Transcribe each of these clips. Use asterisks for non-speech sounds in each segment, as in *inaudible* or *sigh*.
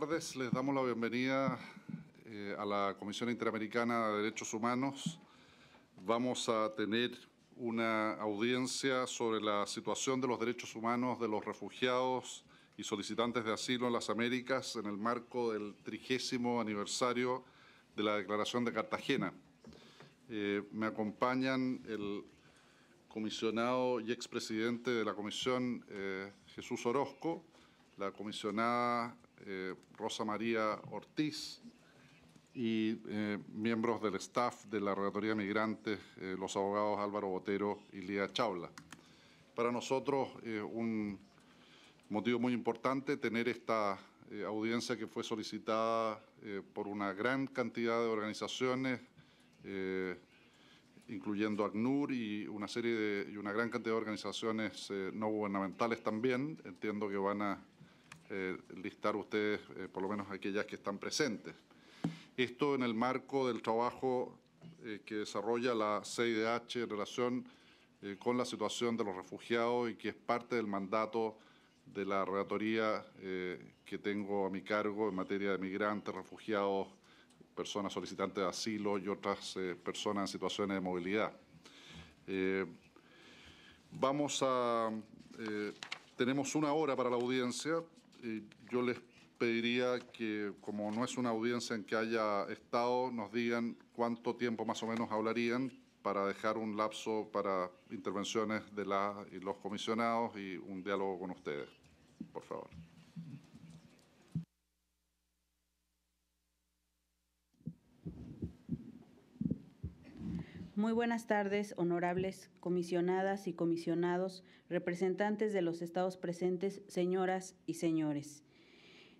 tardes. Les damos la bienvenida eh, a la Comisión Interamericana de Derechos Humanos. Vamos a tener una audiencia sobre la situación de los derechos humanos de los refugiados y solicitantes de asilo en las Américas en el marco del trigésimo aniversario de la Declaración de Cartagena. Eh, me acompañan el comisionado y expresidente de la Comisión, eh, Jesús Orozco, la comisionada eh, Rosa María Ortiz y eh, miembros del staff de la Relatoría de Migrantes, eh, los abogados Álvaro Botero y Lía Chaula. Para nosotros es un motivo muy importante tener esta audiencia que fue solicitada por una gran cantidad de organizaciones, incluyendo ACNUR y una serie de, una gran cantidad de organizaciones no gubernamentales también. Entiendo que van a eh, listar ustedes eh, por lo menos aquellas que están presentes. Esto en el marco del trabajo eh, que desarrolla la CIDH en relación con la situación de los refugiados y que es parte del mandato de la relatoría que tengo a mi cargo en materia de migrantes, refugiados, personas solicitantes de asilo y otras personas en situaciones de movilidad. vamos a tenemos una hora para la audiencia yo les pediría que, como no es una audiencia en que haya estado, nos digan cuánto tiempo más o menos hablarían para dejar un lapso para intervenciones de la y los comisionados y un diálogo con ustedes, por favor. Muy buenas tardes, honorables comisionadas y comisionados, representantes de los estados presentes, señoras y señores.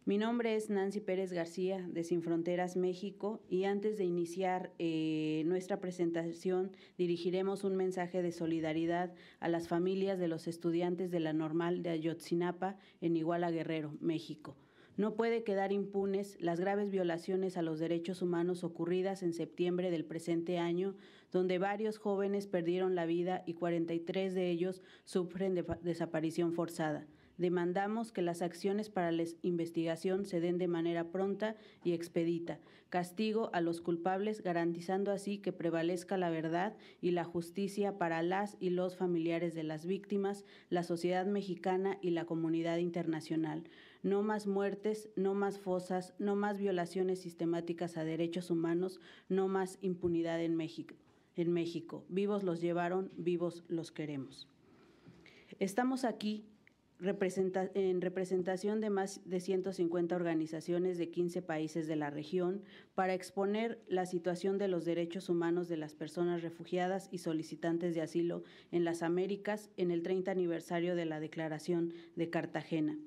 Mi nombre es Nancy Pérez García de Sin Fronteras México y antes de iniciar eh, nuestra presentación dirigiremos un mensaje de solidaridad a las familias de los estudiantes de la normal de Ayotzinapa en Iguala Guerrero, México. No puede quedar impunes las graves violaciones a los derechos humanos ocurridas en septiembre del presente año, donde varios jóvenes perdieron la vida y 43 de ellos sufren de desaparición forzada. Demandamos que las acciones para la investigación se den de manera pronta y expedita, castigo a los culpables garantizando así que prevalezca la verdad y la justicia para las y los familiares de las víctimas, la sociedad mexicana y la comunidad internacional. No más muertes, no más fosas, no más violaciones sistemáticas a derechos humanos, no más impunidad en México. En México, vivos los llevaron, vivos los queremos. Estamos aquí en representación de más de 150 organizaciones de 15 países de la región para exponer la situación de los derechos humanos de las personas refugiadas y solicitantes de asilo en las Américas en el 30 aniversario de la Declaración de Cartagena.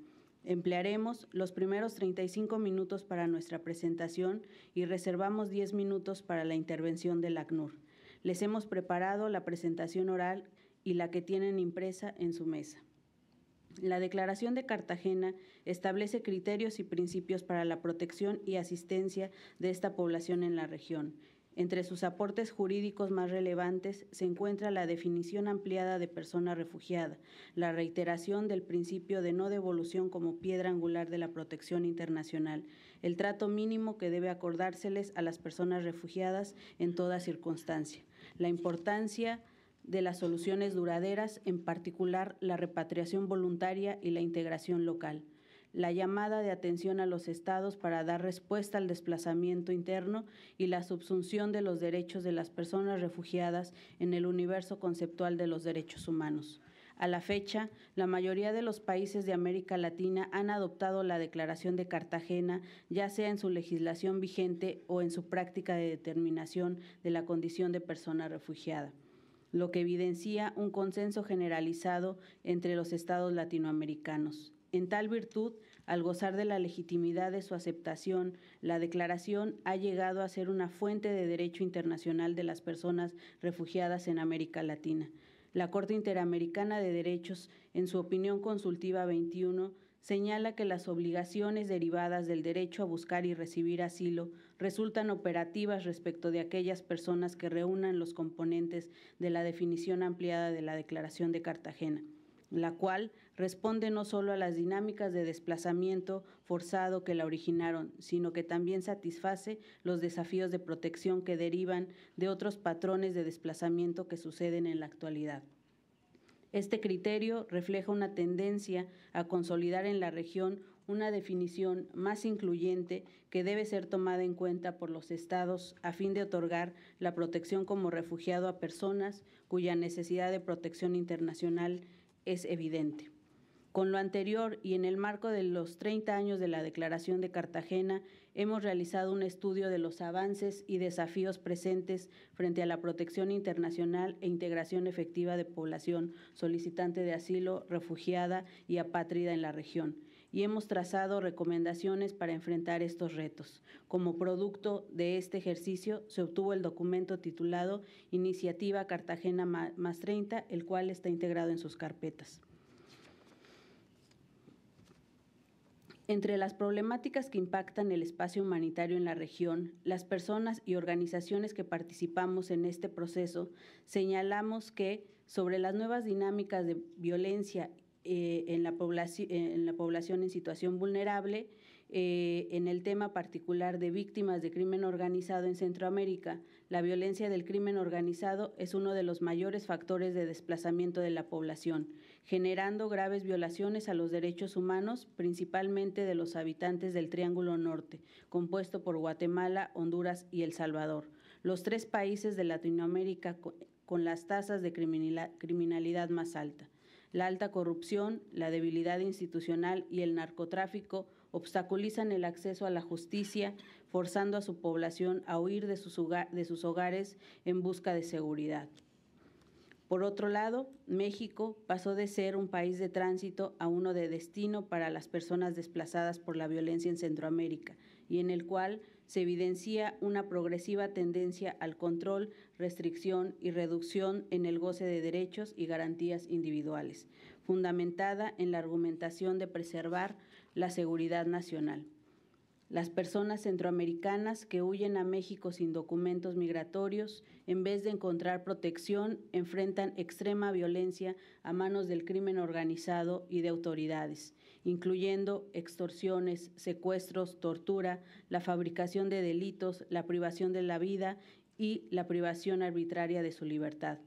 Emplearemos los primeros 35 minutos para nuestra presentación y reservamos 10 minutos para la intervención del ACNUR. Les hemos preparado la presentación oral y la que tienen impresa en su mesa. La Declaración de Cartagena establece criterios y principios para la protección y asistencia de esta población en la región entre sus aportes jurídicos más relevantes se encuentra la definición ampliada de persona refugiada, la reiteración del principio de no devolución como piedra angular de la protección internacional, el trato mínimo que debe acordárseles a las personas refugiadas en toda circunstancia, la importancia de las soluciones duraderas, en particular la repatriación voluntaria y la integración local la llamada de atención a los estados para dar respuesta al desplazamiento interno y la subsunción de los derechos de las personas refugiadas en el universo conceptual de los derechos humanos. A la fecha, la mayoría de los países de América Latina han adoptado la Declaración de Cartagena, ya sea en su legislación vigente o en su práctica de determinación de la condición de persona refugiada lo que evidencia un consenso generalizado entre los estados latinoamericanos. En tal virtud, al gozar de la legitimidad de su aceptación, la declaración ha llegado a ser una fuente de derecho internacional de las personas refugiadas en América Latina. La Corte Interamericana de Derechos, en su opinión consultiva 21, señala que las obligaciones derivadas del derecho a buscar y recibir asilo resultan operativas respecto de aquellas personas que reúnan los componentes de la definición ampliada de la Declaración de Cartagena, la cual responde no solo a las dinámicas de desplazamiento forzado que la originaron, sino que también satisface los desafíos de protección que derivan de otros patrones de desplazamiento que suceden en la actualidad. Este criterio refleja una tendencia a consolidar en la región una definición más incluyente que debe ser tomada en cuenta por los estados a fin de otorgar la protección como refugiado a personas cuya necesidad de protección internacional es evidente. Con lo anterior y en el marco de los 30 años de la Declaración de Cartagena, hemos realizado un estudio de los avances y desafíos presentes frente a la protección internacional e integración efectiva de población solicitante de asilo, refugiada y apátrida en la región, y hemos trazado recomendaciones para enfrentar estos retos. Como producto de este ejercicio, se obtuvo el documento titulado Iniciativa Cartagena más 30, el cual está integrado en sus carpetas. Entre las problemáticas que impactan el espacio humanitario en la región, las personas y organizaciones que participamos en este proceso señalamos que sobre las nuevas dinámicas de violencia eh, en, la población, en situación vulnerable, eh, en el tema particular de víctimas de crimen organizado en Centroamérica, la violencia del crimen organizado es uno de los mayores factores de desplazamiento de la población generando graves violaciones a los derechos humanos, principalmente de los habitantes del Triángulo Norte, compuesto por Guatemala, Honduras y El Salvador, los tres países de Latinoamérica con las tasas de criminalidad más alta. La alta corrupción, la debilidad institucional y el narcotráfico obstaculizan el acceso a la justicia, forzando a su población a huir de sus, hogares en busca de seguridad. Por otro lado, México pasó de ser un país de tránsito a uno de destino para las personas desplazadas por la violencia en Centroamérica y en el cual se evidencia una progresiva tendencia al control, restricción y reducción en el goce de derechos y garantías individuales, fundamentada en la argumentación de preservar la seguridad nacional. Las personas centroamericanas que huyen a México sin documentos migratorios, en vez de encontrar protección, enfrentan extrema violencia a manos del crimen organizado y de autoridades, incluyendo extorsiones, secuestros, tortura, la fabricación de delitos, la privación de la vida y la privación arbitraria de su libertad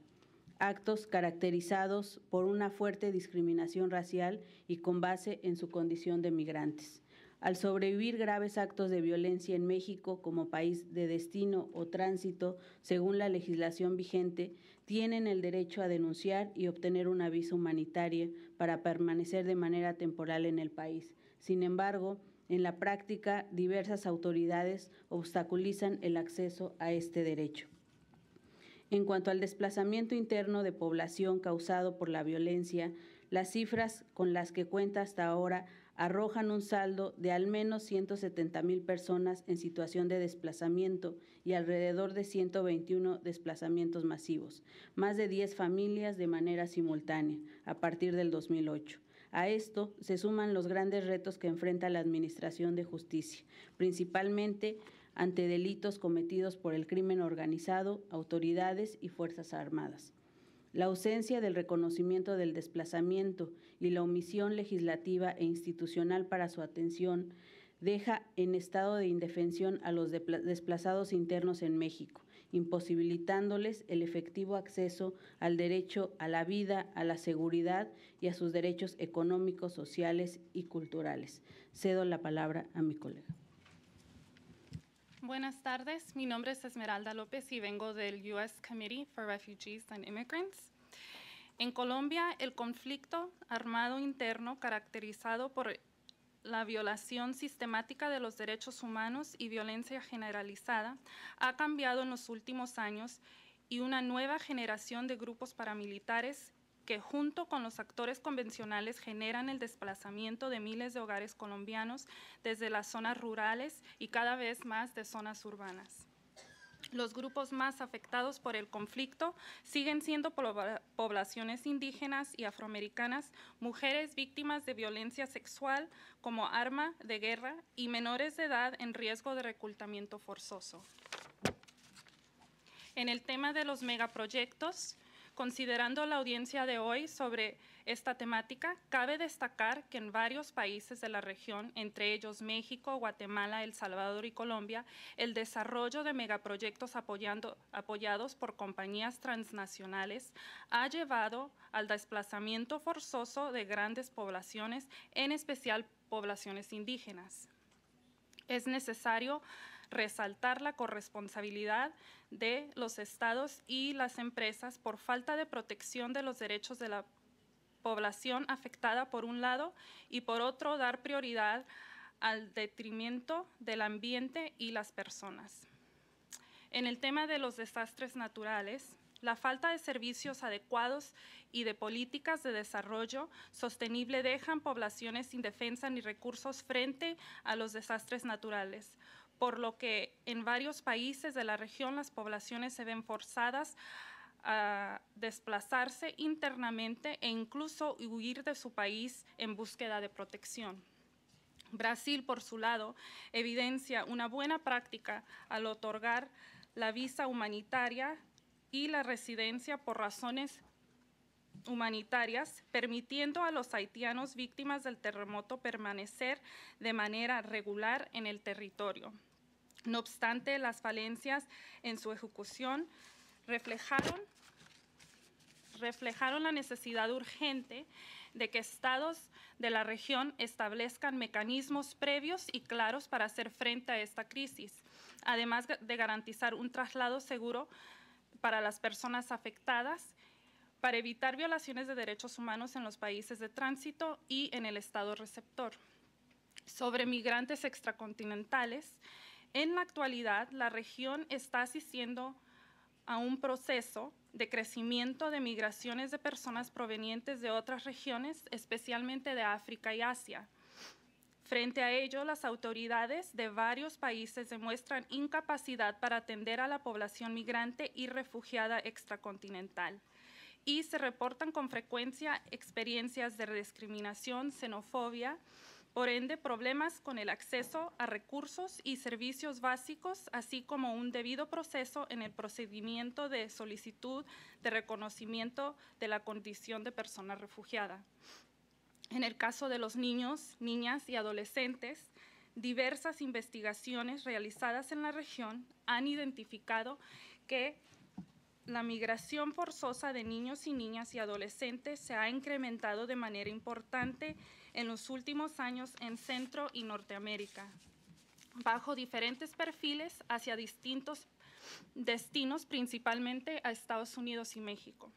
actos caracterizados por una fuerte discriminación racial y con base en su condición de migrantes. Al sobrevivir graves actos de violencia en México como país de destino o tránsito, según la legislación vigente, tienen el derecho a denunciar y obtener una visa humanitaria para permanecer de manera temporal en el país. Sin embargo, en la práctica, diversas autoridades obstaculizan el acceso a este derecho. En cuanto al desplazamiento interno de población causado por la violencia, las cifras con las que cuenta hasta ahora arrojan un saldo de al menos 170 mil personas en situación de desplazamiento y alrededor de 121 desplazamientos masivos, más de 10 familias de manera simultánea, a partir del 2008. A esto se suman los grandes retos que enfrenta la Administración de Justicia, principalmente ante delitos cometidos por el crimen organizado, autoridades y Fuerzas Armadas la ausencia del reconocimiento del desplazamiento y la omisión legislativa e institucional para su atención deja en estado de indefensión a los desplazados internos en México, imposibilitándoles el efectivo acceso al derecho a la vida, a la seguridad y a sus derechos económicos, sociales y culturales. Cedo la palabra a mi colega. Buenas tardes, mi nombre es Esmeralda López y vengo del U.S. Committee for Refugees and Immigrants. En Colombia, el conflicto armado interno caracterizado por la violación sistemática de los derechos humanos y violencia generalizada ha cambiado en los últimos años y una nueva generación de grupos paramilitares que junto con los actores convencionales generan el desplazamiento de miles de hogares colombianos desde las zonas rurales y cada vez más de zonas urbanas. Los grupos más afectados por el conflicto siguen siendo poblaciones indígenas y afroamericanas, mujeres víctimas de violencia sexual como arma de guerra y menores de edad en riesgo de reclutamiento forzoso. En el tema de los megaproyectos, Considerando la audiencia de hoy sobre esta temática, cabe destacar que en varios países de la región, entre ellos México, Guatemala, El Salvador y Colombia, el desarrollo de megaproyectos apoyados por compañías transnacionales ha llevado al desplazamiento forzoso de grandes poblaciones, en especial poblaciones indígenas. Es necesario resaltar la corresponsabilidad de los estados y las empresas por falta de protección de los derechos de la población afectada por un lado y por otro dar prioridad al detrimento del ambiente y las personas. En el tema de los desastres naturales, la falta de servicios adecuados y de políticas de desarrollo sostenible dejan poblaciones sin defensa ni recursos frente a los desastres naturales por lo que en varios países de la región las poblaciones se ven forzadas a desplazarse internamente e incluso huir de su país en búsqueda de protección. Brasil, por su lado, evidencia una buena práctica al otorgar la visa humanitaria y la residencia por razones humanitarias, permitiendo a los haitianos víctimas del terremoto permanecer de manera regular en el territorio. No obstante, las falencias en su ejecución reflejaron, reflejaron la necesidad urgente de que estados de la región establezcan mecanismos previos y claros para hacer frente a esta crisis, además de garantizar un traslado seguro para las personas afectadas para evitar violaciones de derechos humanos en los países de tránsito y en el estado receptor. Sobre migrantes extracontinentales, en la actualidad, la región está asistiendo a un proceso de crecimiento de migraciones de personas provenientes de otras regiones, especialmente de África y Asia. Frente a ello, las autoridades de varios países demuestran incapacidad para atender a la población migrante y refugiada extracontinental. Y se reportan con frecuencia experiencias de discriminación, xenofobia, por ende problemas con el acceso a recursos y servicios básicos, así como un debido proceso en el procedimiento de solicitud de reconocimiento de la condición de persona refugiada. En el caso de los niños, niñas y adolescentes, diversas investigaciones realizadas en la región han identificado que la migración forzosa de niños y niñas y adolescentes se ha incrementado de manera importante en los últimos años en Centro y Norteamérica, bajo diferentes perfiles hacia distintos destinos, principalmente a Estados Unidos y México.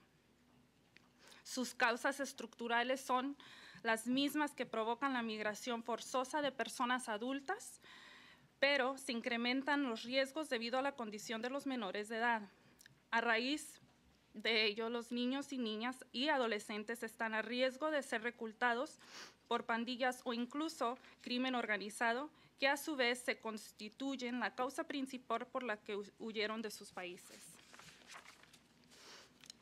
Sus causas estructurales son las mismas que provocan la migración forzosa de personas adultas, pero se incrementan los riesgos debido a la condición de los menores de edad. A raíz de ello, los niños y niñas y adolescentes están a riesgo de ser reclutados por pandillas o incluso crimen organizado, que a su vez se constituyen la causa principal por la que huyeron de sus países.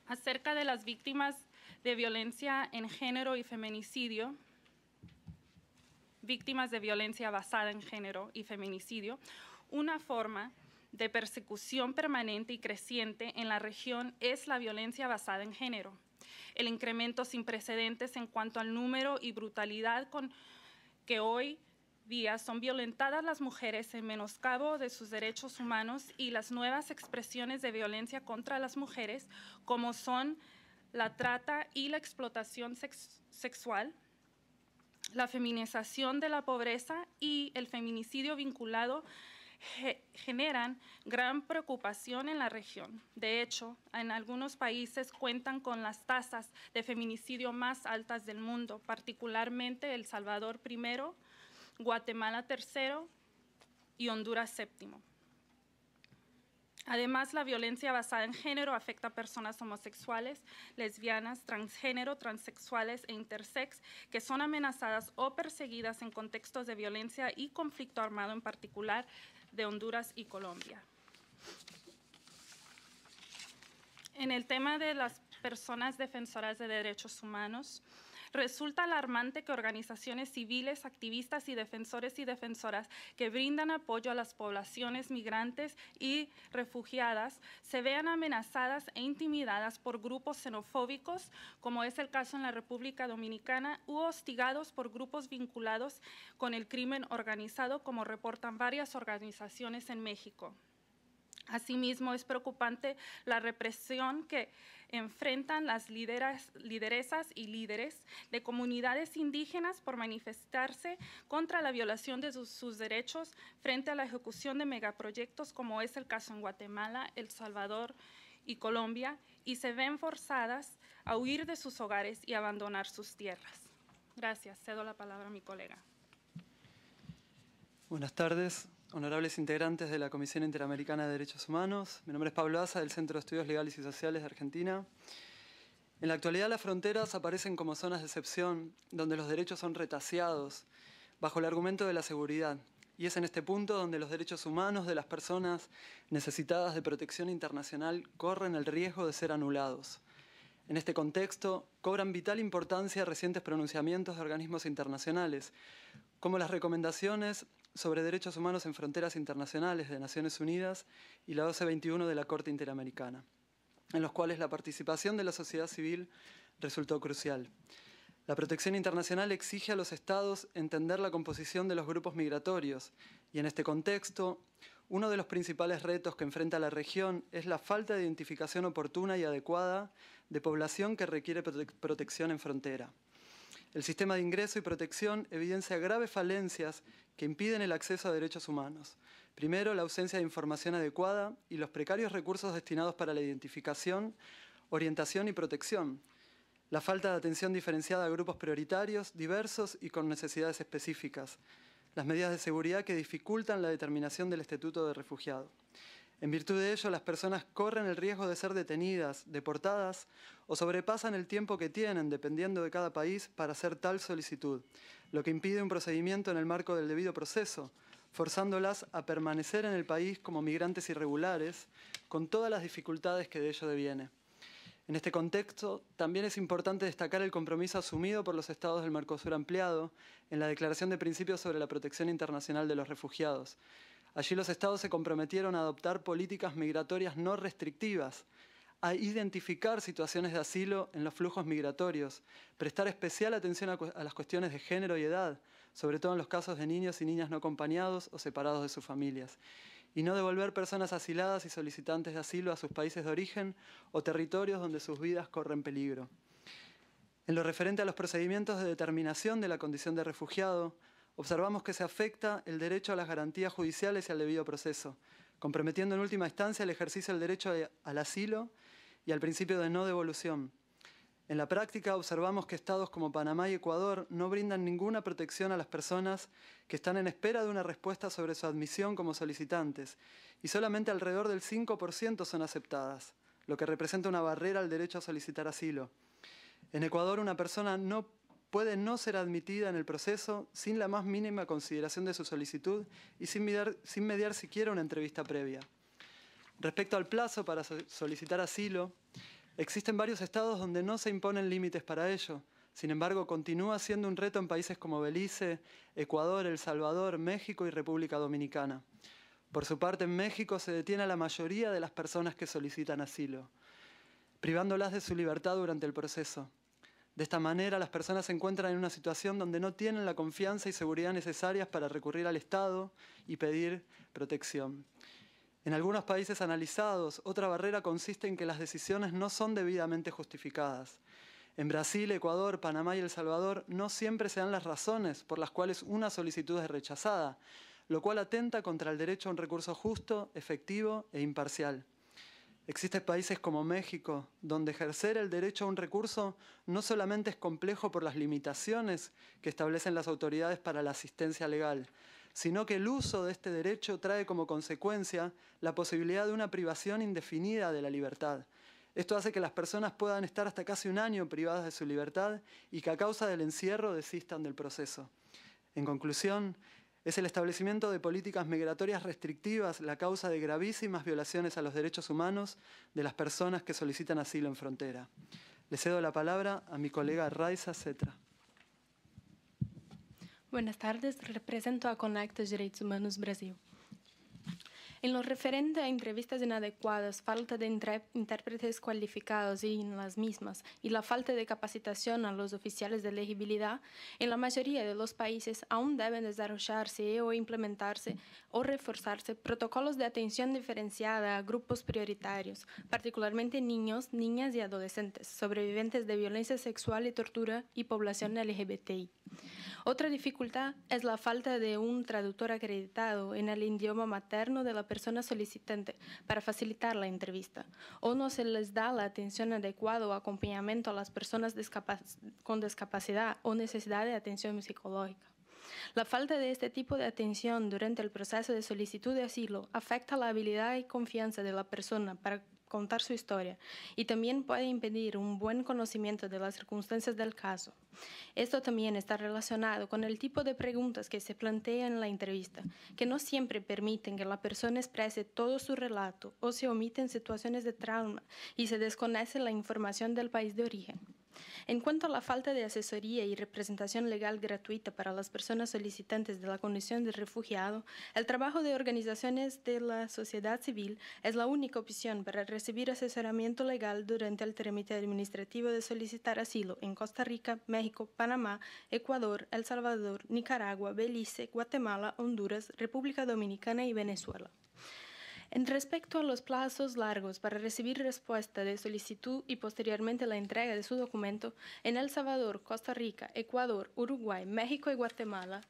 Acerca de las víctimas de violencia en género y feminicidio, víctimas de violencia basada en género y feminicidio, una forma de persecución permanente y creciente en la región es la violencia basada en género. El incremento sin precedentes en cuanto al número y brutalidad con que hoy día son violentadas las mujeres en menoscabo de sus derechos humanos y las nuevas expresiones de violencia contra las mujeres, como son la trata y la explotación sexual, la feminización de la pobreza y el feminicidio vinculado generan gran preocupación en la región. De hecho, en algunos países cuentan con las tasas de feminicidio más altas del mundo, particularmente El Salvador primero, Guatemala tercero y Honduras séptimo. Además, la violencia basada en género afecta a personas homosexuales, lesbianas, transgénero, transexuales e intersex que son amenazadas o perseguidas en contextos de violencia y conflicto armado en particular, de Honduras y Colombia. En el tema de las personas defensoras de derechos humanos, Resulta alarmante que organizaciones civiles, activistas y defensores y defensoras que brindan apoyo a las poblaciones migrantes y refugiadas se vean amenazadas e intimidadas por grupos xenofóbicos, como es el caso en la República Dominicana, u hostigados por grupos vinculados con el crimen organizado, como reportan varias organizaciones en México. Asimismo, es preocupante la represión que enfrentan las lideresas y líderes de comunidades indígenas por manifestarse contra la violación de sus, derechos frente a la ejecución de megaproyectos como es el caso en Guatemala, El Salvador y Colombia, y se ven forzadas a huir de sus hogares y abandonar sus tierras. Gracias. Cedo la palabra a mi colega. Buenas tardes honorables integrantes de la Comisión Interamericana de Derechos Humanos. Mi nombre es Pablo Asa, del Centro de Estudios Legales y Sociales de Argentina. En la actualidad las fronteras aparecen como zonas de excepción, donde los derechos son retaseados, bajo el argumento de la seguridad. Y es en este punto donde los derechos humanos de las personas necesitadas de protección internacional corren el riesgo de ser anulados. En este contexto, cobran vital importancia recientes pronunciamientos de organismos internacionales, como las recomendaciones sobre Derechos Humanos en Fronteras Internacionales de Naciones Unidas y la 1221 de la Corte Interamericana, en los cuales la participación de la sociedad civil resultó crucial. La protección internacional exige a los estados entender la composición de los grupos migratorios y en este contexto, uno de los principales retos que enfrenta la región es la falta de identificación oportuna y adecuada de población que requiere protección en frontera. El sistema de ingreso y protección evidencia graves falencias que impiden el acceso a derechos humanos. Primero, la ausencia de información adecuada y los precarios recursos destinados para la identificación, orientación y protección. La falta de atención diferenciada a grupos prioritarios, diversos y con necesidades específicas. Las medidas de seguridad que dificultan la determinación del estatuto de refugiado. En virtud de ello, las personas corren el riesgo de ser detenidas, deportadas o sobrepasan el tiempo que tienen, dependiendo de cada país, para hacer tal solicitud, lo que impide un procedimiento en el marco del debido proceso, forzándolas a permanecer en el país como migrantes irregulares, con todas las dificultades que de ello deviene. En este contexto, también es importante destacar el compromiso asumido por los estados del Mercosur ampliado en la Declaración de Principios sobre la Protección Internacional de los Refugiados, Allí los estados se comprometieron a adoptar políticas migratorias no restrictivas, a identificar situaciones de asilo en los flujos migratorios, prestar especial atención a, las cuestiones de género y edad, sobre todo en los casos de niños y niñas no acompañados o separados de sus familias, y no devolver personas asiladas y solicitantes de asilo a sus países de origen o territorios donde sus vidas corren peligro. En lo referente a los procedimientos de determinación de la condición de refugiado, observamos que se afecta el derecho a las garantías judiciales y al debido proceso, comprometiendo en última instancia el ejercicio del derecho al asilo y al principio de no devolución. En la práctica observamos que estados como Panamá y Ecuador no brindan ninguna protección a las personas que están en espera de una respuesta sobre su admisión como solicitantes y solamente alrededor del 5% son aceptadas, lo que representa una barrera al derecho a solicitar asilo. En Ecuador una persona no puede no ser admitida en el proceso sin la más mínima consideración de su solicitud y sin mediar, siquiera una entrevista previa. Respecto al plazo para solicitar asilo, existen varios estados donde no se imponen límites para ello. Sin embargo, continúa siendo un reto en países como Belice, Ecuador, El Salvador, México y República Dominicana. Por su parte, en México se detiene a la mayoría de las personas que solicitan asilo, privándolas de su libertad durante el proceso. De esta manera las personas se encuentran en una situación donde no tienen la confianza y seguridad necesarias para recurrir al Estado y pedir protección. En algunos países analizados, otra barrera consiste en que las decisiones no son debidamente justificadas. En Brasil, Ecuador, Panamá y El Salvador no siempre se dan las razones por las cuales una solicitud es rechazada, lo cual atenta contra el derecho a un recurso justo, efectivo e imparcial. Existen países como México, donde ejercer el derecho a un recurso no solamente es complejo por las limitaciones que establecen las autoridades para la asistencia legal, sino que el uso de este derecho trae como consecuencia la posibilidad de una privación indefinida de la libertad. Esto hace que las personas puedan estar hasta casi un año privadas de su libertad y que a causa del encierro desistan del proceso. En conclusión, es el establecimiento de políticas migratorias restrictivas la causa de gravísimas violaciones a los derechos humanos de las personas que solicitan asilo en frontera. Le cedo la palabra a mi colega Raiza Cetra. Buenas tardes, represento a Conecta Derechos Humanos Brasil. En lo referente a entrevistas inadecuadas, falta de intérpretes cualificados en las mismas y la falta de capacitación a los oficiales de elegibilidad, en la mayoría de los países aún deben desarrollarse o implementarse o reforzarse protocolos de atención diferenciada a grupos prioritarios, particularmente niños, niñas y adolescentes, sobrevivientes de violencia sexual y tortura y población LGBTI. Otra dificultad es la falta de un traductor acreditado en el idioma materno de la persona solicitante para facilitar la entrevista, o no se les da la atención adecuada o acompañamiento a las personas con discapacidad o necesidad de atención psicológica. La falta de este tipo de atención durante el proceso de solicitud de asilo afecta la habilidad y confianza de la persona para contar su historia y también puede impedir un buen conocimiento de las circunstancias del caso. Esto también está relacionado con el tipo de preguntas que se plantean en la entrevista, que no siempre permiten que la persona exprese todo su relato o se omiten situaciones de trauma y se desconoce la información del país de origen. En cuanto a la falta de asesoría y representación legal gratuita para las personas solicitantes de la condición de refugiado, el trabajo de organizaciones de la sociedad civil es la única opción para recibir asesoramiento legal durante el trámite administrativo de solicitar asilo en Costa Rica, México, Panamá, Ecuador, El Salvador, Nicaragua, Belice, Guatemala, Honduras, República Dominicana y Venezuela. En respecto a los plazos largos para recibir respuesta de solicitud y posteriormente la entrega de su documento, en El Salvador, Costa Rica, Ecuador, Uruguay, México y Guatemala,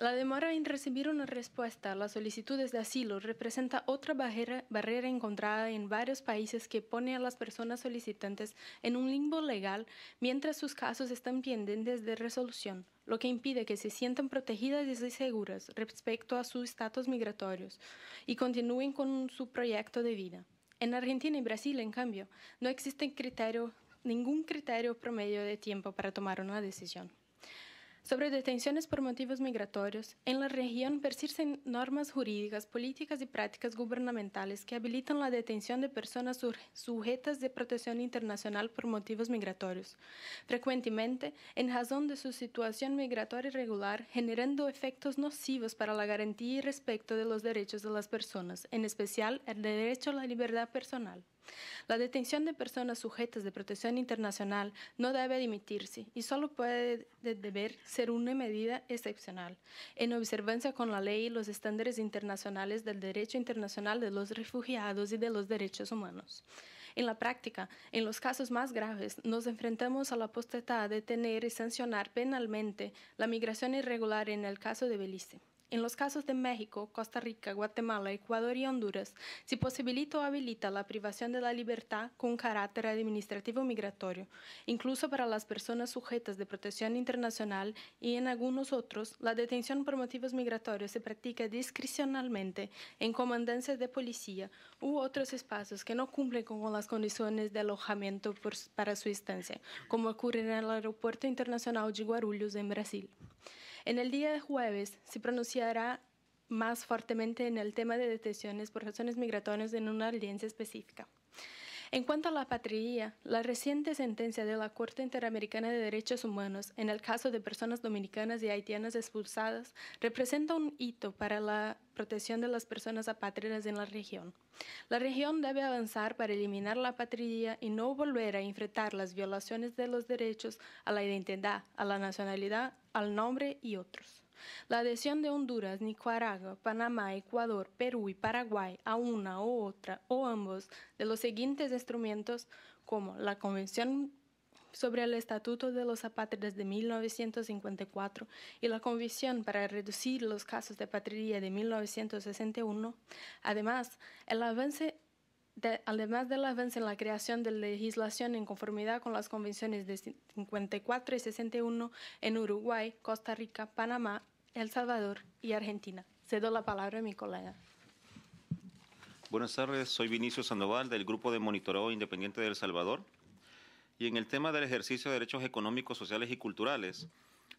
la demora en recibir una respuesta a las solicitudes de asilo representa otra barrera, encontrada en varios países que pone a las personas solicitantes en un limbo legal mientras sus casos están pendientes de resolución, lo que impide que se sientan protegidas y seguras respecto a sus estatus migratorios y continúen con su proyecto de vida. En Argentina y Brasil, en cambio, no existe ningún criterio promedio de tiempo para tomar una decisión. Sobre detenciones por motivos migratorios, en la región persisten normas jurídicas, políticas y prácticas gubernamentales que habilitan la detención de personas sujetas de protección internacional por motivos migratorios, frecuentemente en razón de su situación migratoria irregular, generando efectos nocivos para la garantía y respeto de los derechos de las personas, en especial el derecho a la libertad personal. La detención de personas sujetas de protección internacional no debe dimitirse y solo puede deber ser una medida excepcional, en observancia con la ley y los estándares internacionales del derecho internacional de los refugiados y de los derechos humanos. En la práctica, en los casos más graves, nos enfrentamos a la postetada de detener y sancionar penalmente la migración irregular en el caso de Belice. En los casos de México, Costa Rica, Guatemala, Ecuador y Honduras, se posibilita o habilita la privación de la libertad con carácter administrativo migratorio, incluso para las personas sujetas de protección internacional y en algunos otros, la detención por motivos migratorios se practica discrecionalmente en comandancias de policía u otros espacios que no cumplen con las condiciones de alojamiento para su estancia, como ocurre en el Aeropuerto Internacional de Guarulhos en Brasil. En el día de jueves se pronunciará más fuertemente en el tema de detenciones por razones migratorias en una audiencia específica. En cuanto a la patria, la reciente sentencia de la Corte Interamericana de Derechos Humanos en el caso de personas dominicanas y haitianas expulsadas representa un hito para la protección de las personas apátridas en la región. La región debe avanzar para eliminar la patria y no volver a enfrentar las violaciones de los derechos a la identidad, a la nacionalidad, al nombre y otros. La adhesión de Honduras, Nicaragua, Panamá, Ecuador, Perú y Paraguay a una o otra o ambos de los siguientes instrumentos como la Convención sobre el Estatuto de los Apátridas de 1954 y la Convención para reducir los casos de patria de 1961. Además, el avance de, además del avance en la creación de legislación en conformidad con las convenciones de 54 y 61 en Uruguay, Costa Rica, Panamá, El Salvador y Argentina. Cedo la palabra a mi colega. Buenas tardes, soy Vinicio Sandoval del Grupo de Monitoreo Independiente de El Salvador. Y en el tema del ejercicio de derechos económicos, sociales y culturales,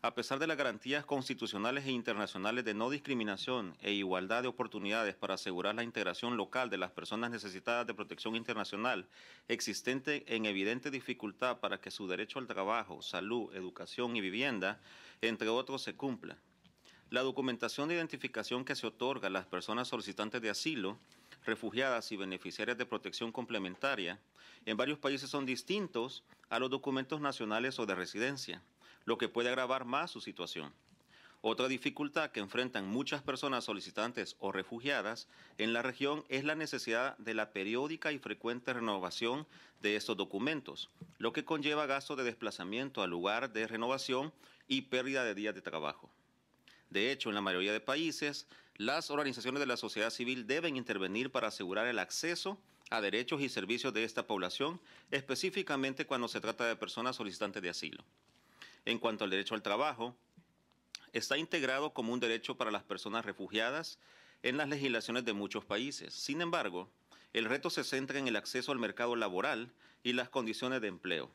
a pesar de las garantías constitucionales e internacionales de no discriminación e igualdad de oportunidades para asegurar la integración local de las personas necesitadas de protección internacional, existente en evidente dificultad para que su derecho al trabajo, salud, educación y vivienda, entre otros, se cumpla. La documentación de identificación que se otorga a las personas solicitantes de asilo refugiadas y beneficiarias de protección complementaria en varios países son distintos a los documentos nacionales o de residencia lo que puede agravar más su situación. Otra dificultad que enfrentan muchas personas solicitantes o refugiadas en la región es la necesidad de la periódica y frecuente renovación de estos documentos, lo que conlleva gastos de desplazamiento al lugar de renovación y pérdida de días de trabajo. De hecho, en la mayoría de países, las organizaciones de la sociedad civil deben intervenir para asegurar el acceso a derechos y servicios de esta población, específicamente cuando se trata de personas solicitantes de asilo en cuanto al derecho al trabajo, está integrado como un derecho para las personas refugiadas en las legislaciones de muchos países. Sin embargo, el reto se centra en el acceso al mercado laboral y las condiciones de empleo.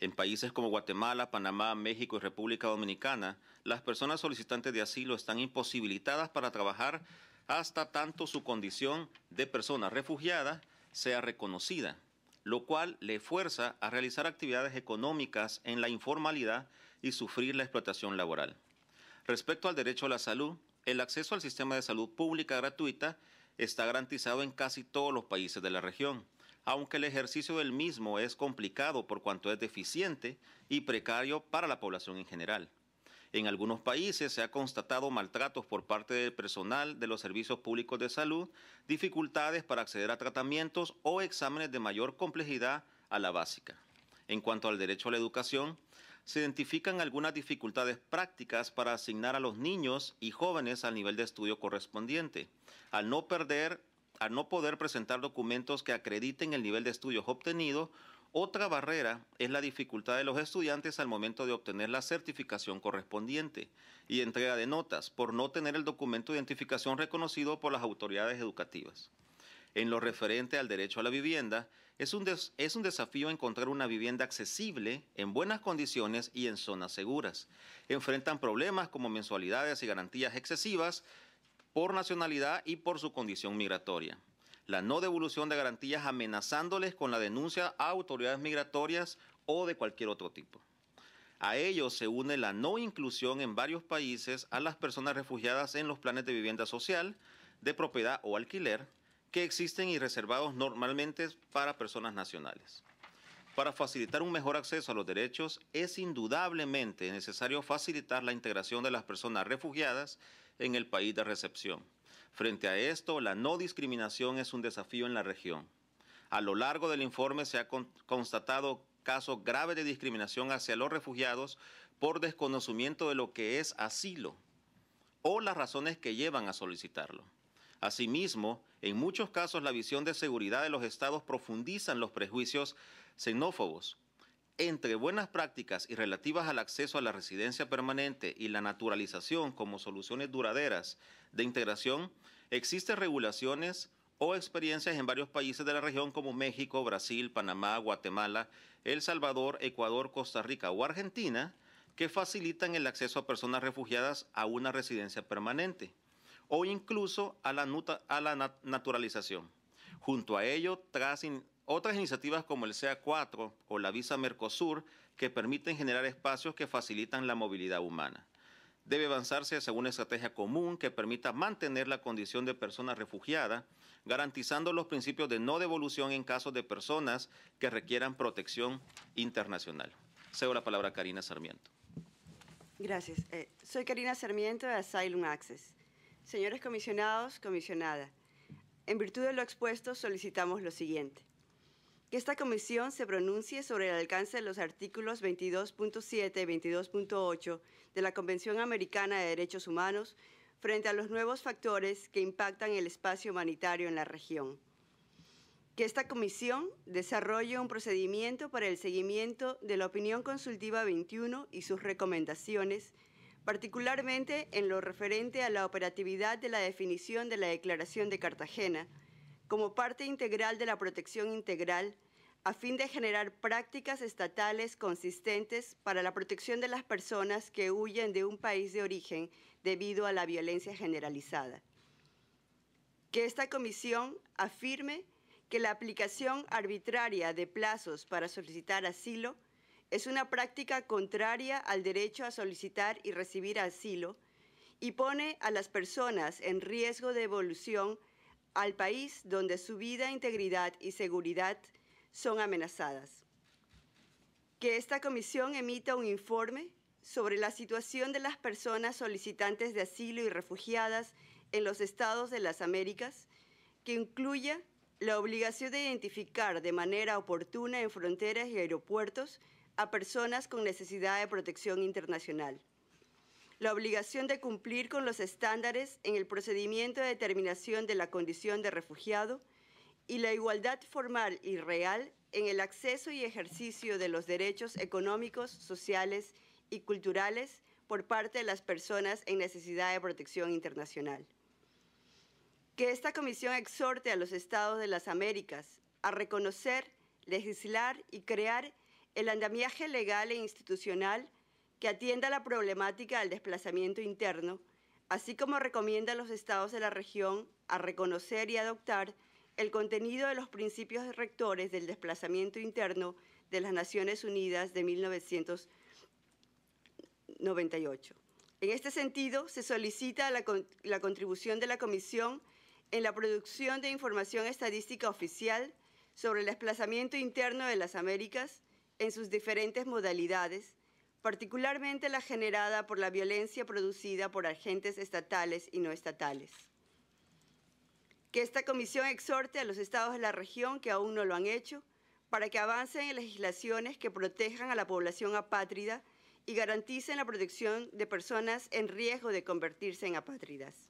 En países como Guatemala, Panamá, México y República Dominicana, las personas solicitantes de asilo están imposibilitadas para trabajar hasta tanto su condición de persona refugiada sea reconocida lo cual le fuerza a realizar actividades económicas en la informalidad y sufrir la explotación laboral. Respecto al derecho a la salud, el acceso al sistema de salud pública gratuita está garantizado en casi todos los países de la región, aunque el ejercicio del mismo es complicado por cuanto es deficiente y precario para la población en general. En algunos países se ha constatado maltratos por parte del personal de los servicios públicos de salud, dificultades para acceder a tratamientos o exámenes de mayor complejidad a la básica. En cuanto al derecho a la educación, se identifican algunas dificultades prácticas para asignar a los niños y jóvenes al nivel de estudio correspondiente, al no perder, al no poder presentar documentos que acrediten el nivel de estudios obtenido otra barrera es la dificultad de los estudiantes al momento de obtener la certificación correspondiente y entrega de notas por no tener el documento de identificación reconocido por las autoridades educativas. En lo referente al derecho a la vivienda, es un, desafío encontrar una vivienda accesible, en buenas condiciones y en zonas seguras. Enfrentan problemas como mensualidades y garantías excesivas por nacionalidad y por su condición migratoria la no devolución de garantías amenazándoles con la denuncia a autoridades migratorias o de cualquier otro tipo. A ello se une la no inclusión en varios países a las personas refugiadas en los planes de vivienda social, de propiedad o alquiler, que existen y reservados normalmente para personas nacionales. Para facilitar un mejor acceso a los derechos, es indudablemente necesario facilitar la integración de las personas refugiadas en el país de recepción Frente a esto, la no discriminación es un desafío en la región. A lo largo del informe se ha constatado casos graves de discriminación hacia los refugiados por desconocimiento de lo que es asilo o las razones que llevan a solicitarlo. Asimismo, en muchos casos la visión de seguridad de los estados profundizan los prejuicios xenófobos entre buenas prácticas y relativas al acceso a la residencia permanente y la naturalización como soluciones duraderas de integración, existen regulaciones o experiencias en varios países de la región como México, Brasil, Panamá, Guatemala, El Salvador, Ecuador, Costa Rica o Argentina, que facilitan el acceso a personas refugiadas a una residencia permanente o incluso a la, naturalización. Junto a ello, tras otras iniciativas como el ca 4 o la Visa Mercosur que permiten generar espacios que facilitan la movilidad humana. Debe avanzarse según una estrategia común que permita mantener la condición de persona refugiada, garantizando los principios de no devolución en caso de personas que requieran protección internacional. Cedo la palabra a Karina Sarmiento. Gracias. Eh, soy Karina Sarmiento de Asylum Access. Señores comisionados, comisionada, en virtud de lo expuesto solicitamos lo siguiente que esta comisión se pronuncie sobre el alcance de los artículos 22.7 y 22.8 de la Convención Americana de Derechos Humanos frente a los nuevos factores que impactan el espacio humanitario en la región. Que esta comisión desarrolle un procedimiento para el seguimiento de la opinión consultiva 21 y sus recomendaciones, particularmente en lo referente a la operatividad de la definición de la Declaración de Cartagena, como parte integral de la protección integral a fin de generar prácticas estatales consistentes para la protección de las personas que huyen de un país de origen debido a la violencia generalizada. Que esta comisión afirme que la aplicación arbitraria de plazos para solicitar asilo es una práctica contraria al derecho a solicitar y recibir asilo y pone a las personas en riesgo de evolución al país donde su vida, integridad y seguridad son amenazadas. Que esta comisión emita un informe sobre la situación de las personas solicitantes de asilo y refugiadas en los estados de las Américas, que incluya la obligación de identificar de manera oportuna en fronteras y aeropuertos a personas con necesidad de protección internacional la obligación de cumplir con los estándares en el procedimiento de determinación de la condición de refugiado y la igualdad formal y real en el acceso y ejercicio de los derechos económicos, sociales y culturales por parte de las personas en necesidad de protección internacional. Que esta comisión exhorte a los estados de las Américas a reconocer, legislar y crear el andamiaje legal e institucional que atienda la problemática del desplazamiento interno, así como recomienda a los estados de la región a reconocer y adoptar el contenido de los principios rectores del desplazamiento interno de las Naciones Unidas de 1998. En este sentido, se solicita la, la contribución de la Comisión en la producción de información estadística oficial sobre el desplazamiento interno de las Américas en sus diferentes modalidades, particularmente la generada por la violencia producida por agentes estatales y no estatales. Que esta comisión exhorte a los estados de la región que aún no lo han hecho para que avancen en legislaciones que protejan a la población apátrida y garanticen la protección de personas en riesgo de convertirse en apátridas.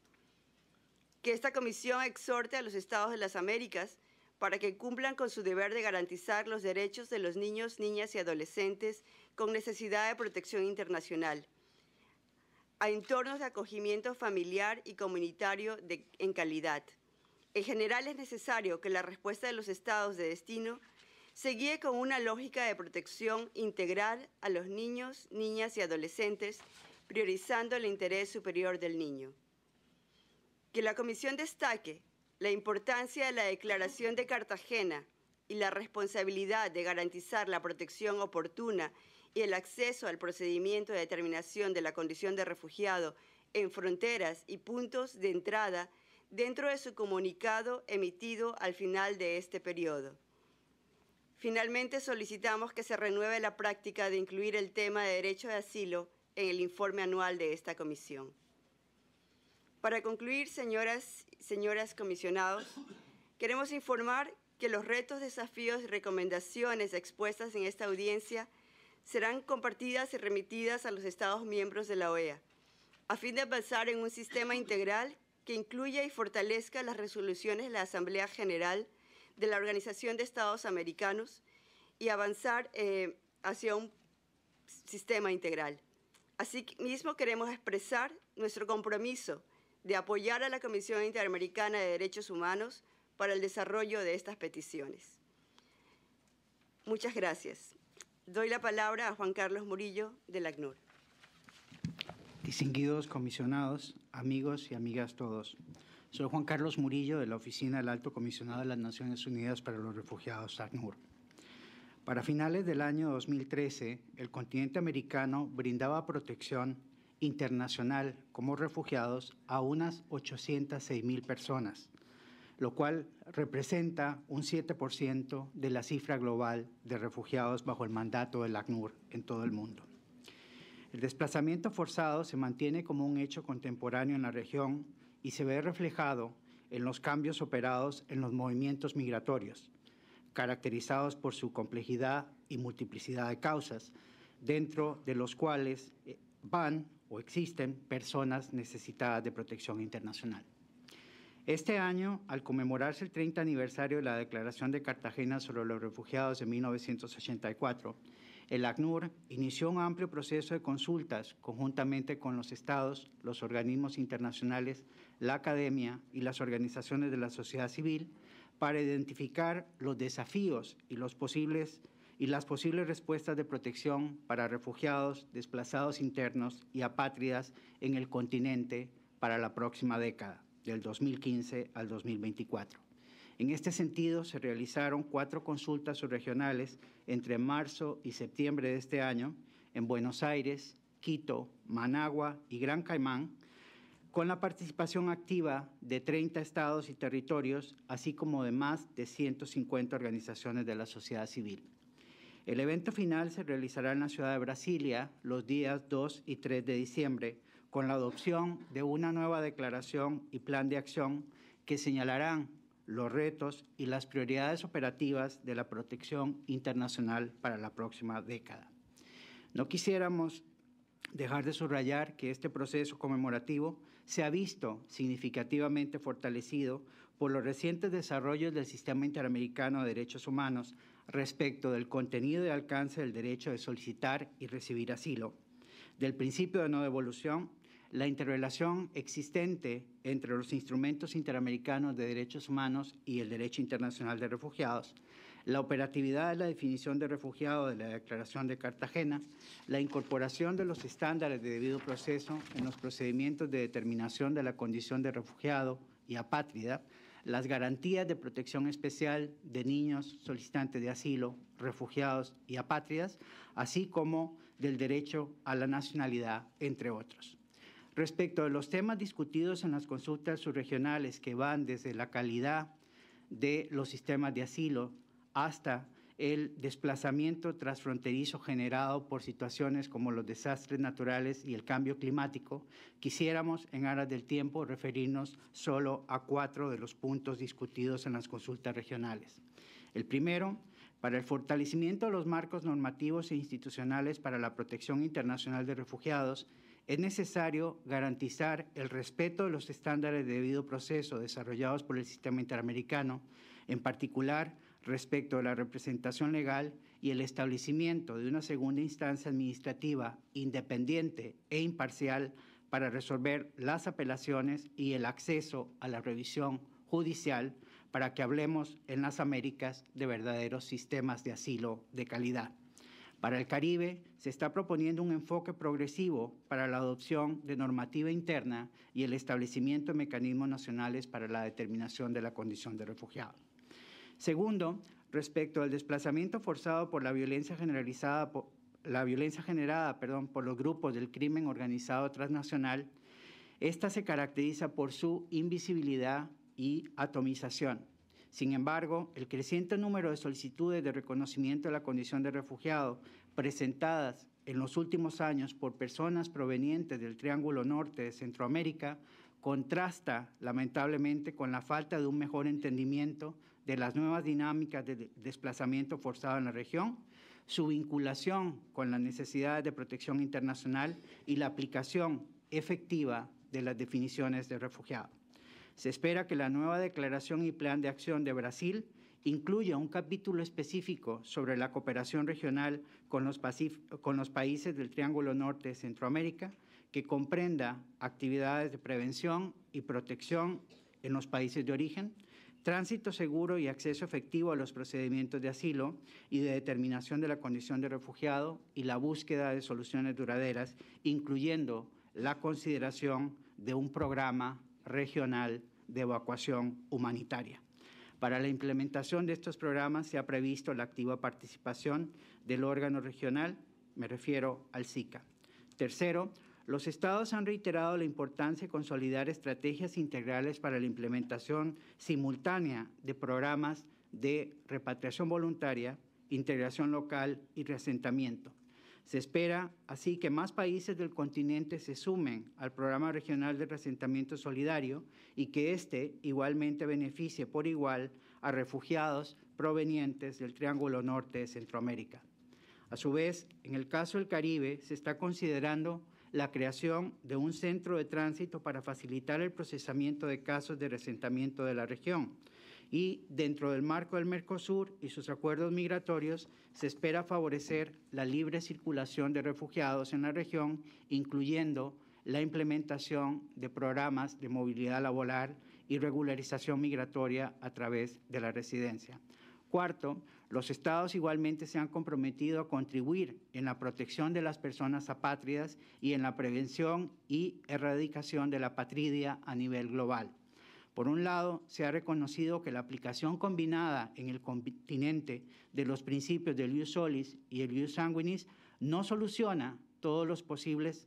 Que esta comisión exhorte a los estados de las Américas para que cumplan con su deber de garantizar los derechos de los niños, niñas y adolescentes con necesidad de protección internacional a entornos de acogimiento familiar y comunitario en calidad. En general es necesario que la respuesta de los estados de destino se guíe con una lógica de protección integral a los niños, niñas y adolescentes, priorizando el interés superior del niño. Que la Comisión destaque la importancia de la Declaración de Cartagena y la responsabilidad de garantizar la protección oportuna y el acceso al procedimiento de determinación de la condición de refugiado en fronteras y puntos de entrada dentro de su comunicado emitido al final de este periodo. Finalmente, solicitamos que se renueve la práctica de incluir el tema de derecho de asilo en el informe anual de esta comisión. Para concluir, señoras y señoras comisionados, queremos informar que los retos, desafíos y recomendaciones expuestas en esta audiencia serán compartidas y remitidas a los Estados miembros de la OEA, a fin de avanzar en un sistema integral que incluya y fortalezca las resoluciones de la Asamblea General de la Organización de Estados Americanos y avanzar eh, hacia un sistema integral. Asimismo, queremos expresar nuestro compromiso de apoyar a la Comisión Interamericana de Derechos Humanos para el desarrollo de estas peticiones. Muchas gracias. Doy la palabra a Juan Carlos Murillo del ACNUR. Distinguidos comisionados, amigos y amigas todos. Soy Juan Carlos Murillo de la Oficina del Alto Comisionado de las Naciones Unidas para los Refugiados, ACNUR. Para finales del año 2013, el continente americano brindaba protección internacional como refugiados a unas 806 mil personas, lo cual representa un 7% de la cifra global de refugiados bajo el mandato del ACNUR en todo el mundo. El desplazamiento forzado se mantiene como un hecho contemporáneo en la región y se ve reflejado en los cambios operados en los movimientos migratorios, caracterizados por su complejidad y multiplicidad de causas, dentro de los cuales eh, van o existen personas necesitadas de protección internacional. Este año, al conmemorarse el 30 aniversario de la Declaración de Cartagena sobre los Refugiados de 1984, el ACNUR inició un amplio proceso de consultas conjuntamente con los estados, los organismos internacionales, la academia y las organizaciones de la sociedad civil para identificar los desafíos y, los posibles, y las posibles respuestas de protección para refugiados, desplazados internos y apátridas en el continente para la próxima década del 2015 al 2024. En este sentido, se realizaron cuatro consultas subregionales entre marzo y septiembre de este año en Buenos Aires, Quito, Managua y Gran Caimán, con la participación activa de 30 estados y territorios, así como de más de 150 organizaciones de la sociedad civil. El evento final se realizará en la ciudad de Brasilia los días 2 y 3 de diciembre, con la adopción de una nueva declaración y plan de acción que señalarán los retos y las prioridades operativas de la protección internacional para la próxima década. No quisiéramos dejar de subrayar que este proceso conmemorativo se ha visto significativamente fortalecido por los recientes desarrollos del sistema interamericano de derechos humanos respecto del contenido y alcance del derecho de solicitar y recibir asilo, del principio de no devolución la interrelación existente entre los instrumentos interamericanos de derechos humanos y el derecho internacional de refugiados, la operatividad de la definición de refugiado de la Declaración de Cartagena, la incorporación de los estándares de debido proceso en los procedimientos de determinación de la condición de refugiado y apátrida, las garantías de protección especial de niños solicitantes de asilo, refugiados y apátridas, así como del derecho a la nacionalidad, entre otros. Respecto de los temas discutidos en las consultas subregionales que van desde la calidad de los sistemas de asilo hasta el desplazamiento transfronterizo generado por situaciones como los desastres naturales y el cambio climático, quisiéramos, en aras del tiempo, referirnos solo a cuatro de los puntos discutidos en las consultas regionales. El primero, para el fortalecimiento de los marcos normativos e institucionales para la protección internacional de refugiados, es necesario garantizar el respeto de los estándares de debido proceso desarrollados por el sistema interamericano, en particular respecto a la representación legal y el establecimiento de una segunda instancia administrativa independiente e imparcial para resolver las apelaciones y el acceso a la revisión judicial para que hablemos en las Américas de verdaderos sistemas de asilo de calidad. Para el Caribe se está proponiendo un enfoque progresivo para la adopción de normativa interna y el establecimiento de mecanismos nacionales para la determinación de la condición de refugiado. Segundo, respecto al desplazamiento forzado por la violencia generalizada la violencia generada perdón, por los grupos del crimen organizado transnacional, esta se caracteriza por su invisibilidad y atomización sin embargo, el creciente número de solicitudes de reconocimiento de la condición de refugiado presentadas en los últimos años por personas provenientes del Triángulo Norte de Centroamérica contrasta lamentablemente con la falta de un mejor entendimiento de las nuevas dinámicas de desplazamiento forzado en la región, su vinculación con las necesidades de protección internacional y la aplicación efectiva de las definiciones de refugiado. Se espera que la nueva declaración y plan de acción de Brasil incluya un capítulo específico sobre la cooperación regional con los, países del Triángulo Norte de Centroamérica, que comprenda actividades de prevención y protección en los países de origen, tránsito seguro y acceso efectivo a los procedimientos de asilo y de determinación de la condición de refugiado y la búsqueda de soluciones duraderas, incluyendo la consideración de un programa regional de evacuación humanitaria. Para la implementación de estos programas se ha previsto la activa participación del órgano regional, me refiero al SICA. Tercero, los estados han reiterado la importancia de consolidar estrategias integrales para la implementación simultánea de programas de repatriación voluntaria, integración local y reasentamiento, se espera así que más países del continente se sumen al Programa Regional de Resentamiento Solidario y que éste igualmente beneficie por igual a refugiados provenientes del Triángulo Norte de Centroamérica. A su vez, en el caso del Caribe, se está considerando la creación de un centro de tránsito para facilitar el procesamiento de casos de resentamiento de la región y dentro del marco del Mercosur y sus acuerdos migratorios se espera favorecer la libre circulación de refugiados en la región, incluyendo la implementación de programas de movilidad laboral y regularización migratoria a través de la residencia. Cuarto, los estados igualmente se han comprometido a contribuir en la protección de las personas apátridas y en la prevención y erradicación de la patridia a nivel global. Por un lado, se ha reconocido que la aplicación combinada en el continente de los principios del ius solis y el ius sanguinis no soluciona todos los posibles,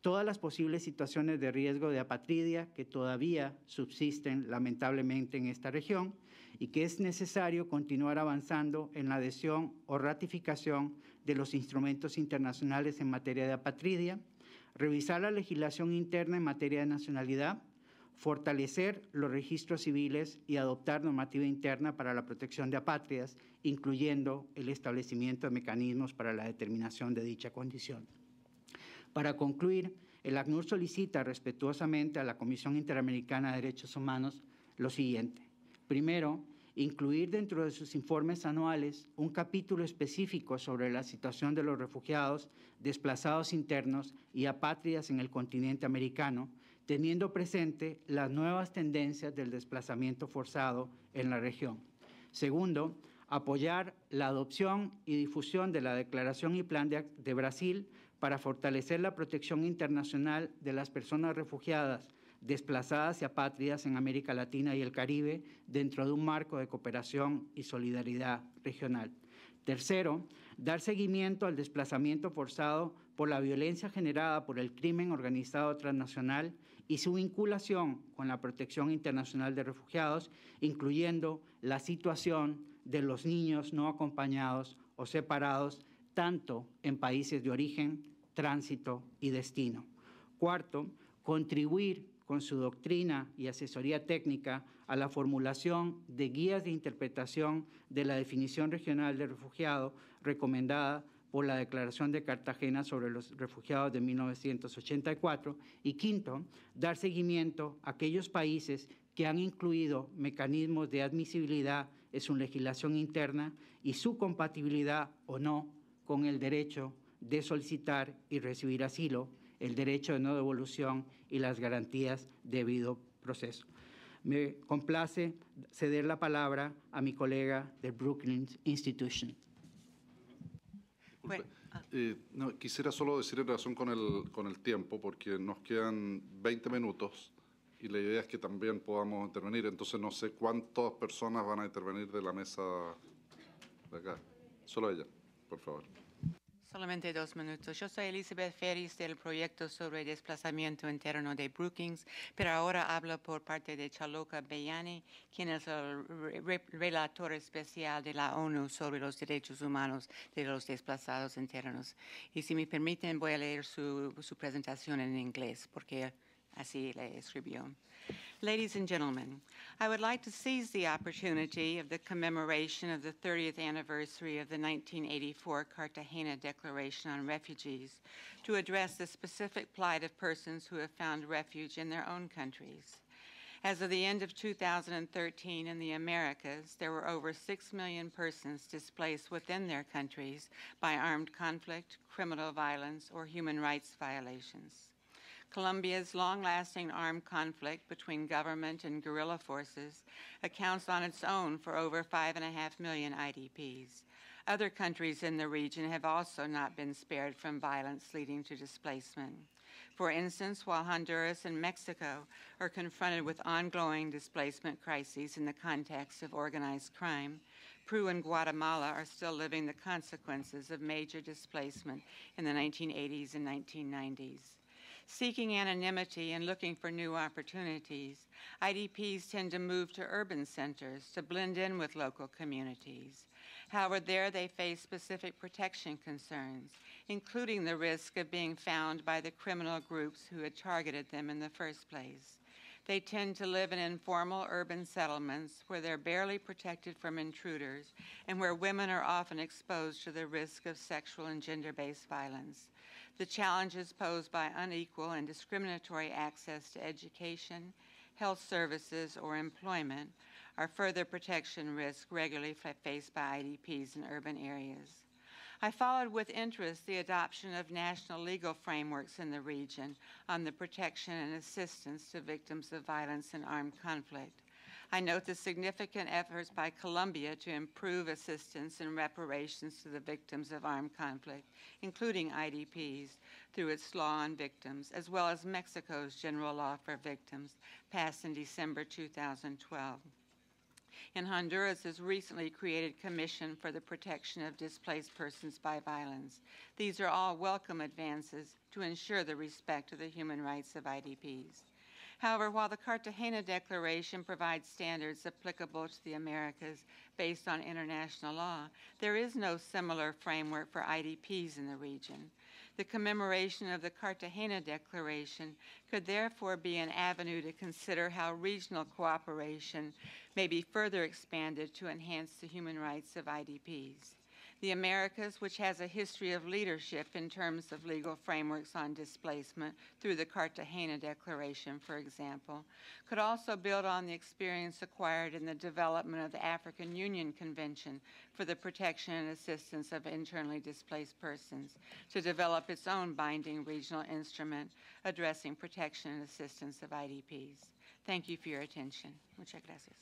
todas las posibles situaciones de riesgo de apatridia que todavía subsisten lamentablemente en esta región y que es necesario continuar avanzando en la adhesión o ratificación de los instrumentos internacionales en materia de apatridia, revisar la legislación interna en materia de nacionalidad, fortalecer los registros civiles y adoptar normativa interna para la protección de apátridas, incluyendo el establecimiento de mecanismos para la determinación de dicha condición. Para concluir, el ACNUR solicita respetuosamente a la Comisión Interamericana de Derechos Humanos lo siguiente. Primero, incluir dentro de sus informes anuales un capítulo específico sobre la situación de los refugiados, desplazados internos y apátridas en el continente americano, teniendo presente las nuevas tendencias del desplazamiento forzado en la región. Segundo, apoyar la adopción y difusión de la Declaración y Plan de, Brasil para fortalecer la protección internacional de las personas refugiadas, desplazadas y apátridas en América Latina y el Caribe dentro de un marco de cooperación y solidaridad regional. Tercero, dar seguimiento al desplazamiento forzado por la violencia generada por el crimen organizado transnacional y su vinculación con la protección internacional de refugiados, incluyendo la situación de los niños no acompañados o separados, tanto en países de origen, tránsito y destino. Cuarto, contribuir con su doctrina y asesoría técnica a la formulación de guías de interpretación de la definición regional de refugiado recomendada por la Declaración de Cartagena sobre los refugiados de 1984 y quinto, dar seguimiento a aquellos países que han incluido mecanismos de admisibilidad en su legislación interna y su compatibilidad o no con el derecho de solicitar y recibir asilo, el derecho de no devolución y las garantías de debido proceso. Me complace ceder la palabra a mi colega de Brookings Institution. Bueno, ah. eh, quisiera solo decir en relación con el, con el tiempo, porque nos quedan 20 minutos y la idea es que también podamos intervenir. Entonces no sé cuántas personas van a intervenir de la mesa de acá. Solo ella, por favor. Solamente dos minutos. Yo soy Elizabeth Ferris del proyecto sobre desplazamiento interno de Brookings, pero ahora hablo por parte de Chaloka Beyani, quien es el relator especial de la ONU sobre los derechos humanos de los desplazados internos. Y si me permiten, voy a leer su, su presentación en inglés, porque así le escribió. Ladies and gentlemen, I would like to seize the opportunity of the commemoration of the 30th anniversary of the 1984 Cartagena Declaration on Refugees to address the specific plight of persons who have found refuge in their own countries. As of the end of 2013 in the Americas, there were over 6 million persons displaced within their countries by armed conflict, criminal violence, or human rights violations. Colombia's long lasting armed conflict between government and guerrilla forces accounts on its own for over 5.5 million IDPs. Other countries in the region have also not been spared from violence leading to displacement. For instance, while Honduras and Mexico are confronted with ongoing displacement crises in the context of organized crime, Peru and Guatemala are still living the consequences of major displacement in the 1980s and 1990s seeking anonymity and looking for new opportunities. IDPs tend to move to urban centers to blend in with local communities. However, there they face specific protection concerns, including the risk of being found by the criminal groups who had targeted them in the first place. They tend to live in informal urban settlements where they're barely protected from intruders and where women are often exposed to the risk of sexual and gender based violence the challenges posed by unequal and discriminatory access to education, health services, or employment are further protection risks regularly faced by IDPs in urban areas. I followed with interest the adoption of national legal frameworks in the region on the protection and assistance to victims of violence and armed conflict. I note the significant efforts by Colombia to improve assistance and reparations to the victims of armed conflict, including IDPs, through its law on victims, as well as Mexico's general law for victims, passed in December 2012. and Honduras recently created Commission for the Protection of Displaced Persons by Violence. These are all welcome advances to ensure the respect of the human rights of IDPs. However, while the Cartagena Declaration provides standards applicable to the Americas based on international law, there is no similar framework for IDPs in the region. The commemoration of the Cartagena Declaration could therefore be an avenue to consider how regional cooperation may be further expanded to enhance the human rights of IDPs the Americas, which has a history of leadership in terms of legal frameworks on displacement through the Cartagena Declaration, for example, could also build on the experience acquired in the development of the African Union Convention for the Protection and Assistance of Internally Displaced Persons to develop its own binding regional instrument addressing protection and assistance of IDPs. Thank you for your attention. Muchas gracias.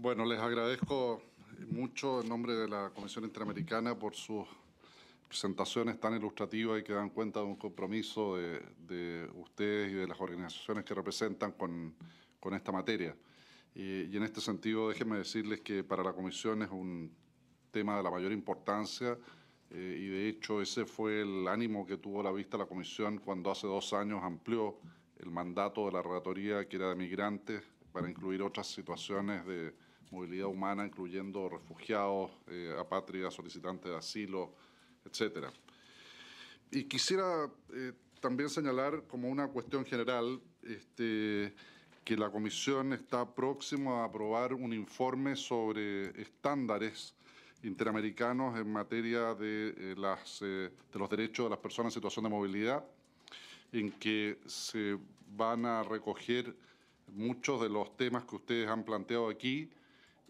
Bueno, les agradezco mucho en nombre de la Comisión Interamericana por sus presentaciones tan ilustrativas y que dan cuenta de un compromiso de, ustedes y de las organizaciones que representan con, esta materia. y en este sentido, déjenme decirles que para la Comisión es un tema de la mayor importancia eh, y de hecho ese fue el ánimo que tuvo la vista la Comisión cuando hace dos años amplió el mandato de la Relatoría que era de migrantes para incluir otras situaciones de movilidad humana, incluyendo refugiados, eh, apátridas, solicitantes de asilo, etcétera. Y quisiera eh, también señalar como una cuestión general este, que la Comisión está próxima a aprobar un informe sobre estándares interamericanos en materia de, eh, las, de los derechos de las personas en situación de movilidad, en que se van a recoger muchos de los temas que ustedes han planteado aquí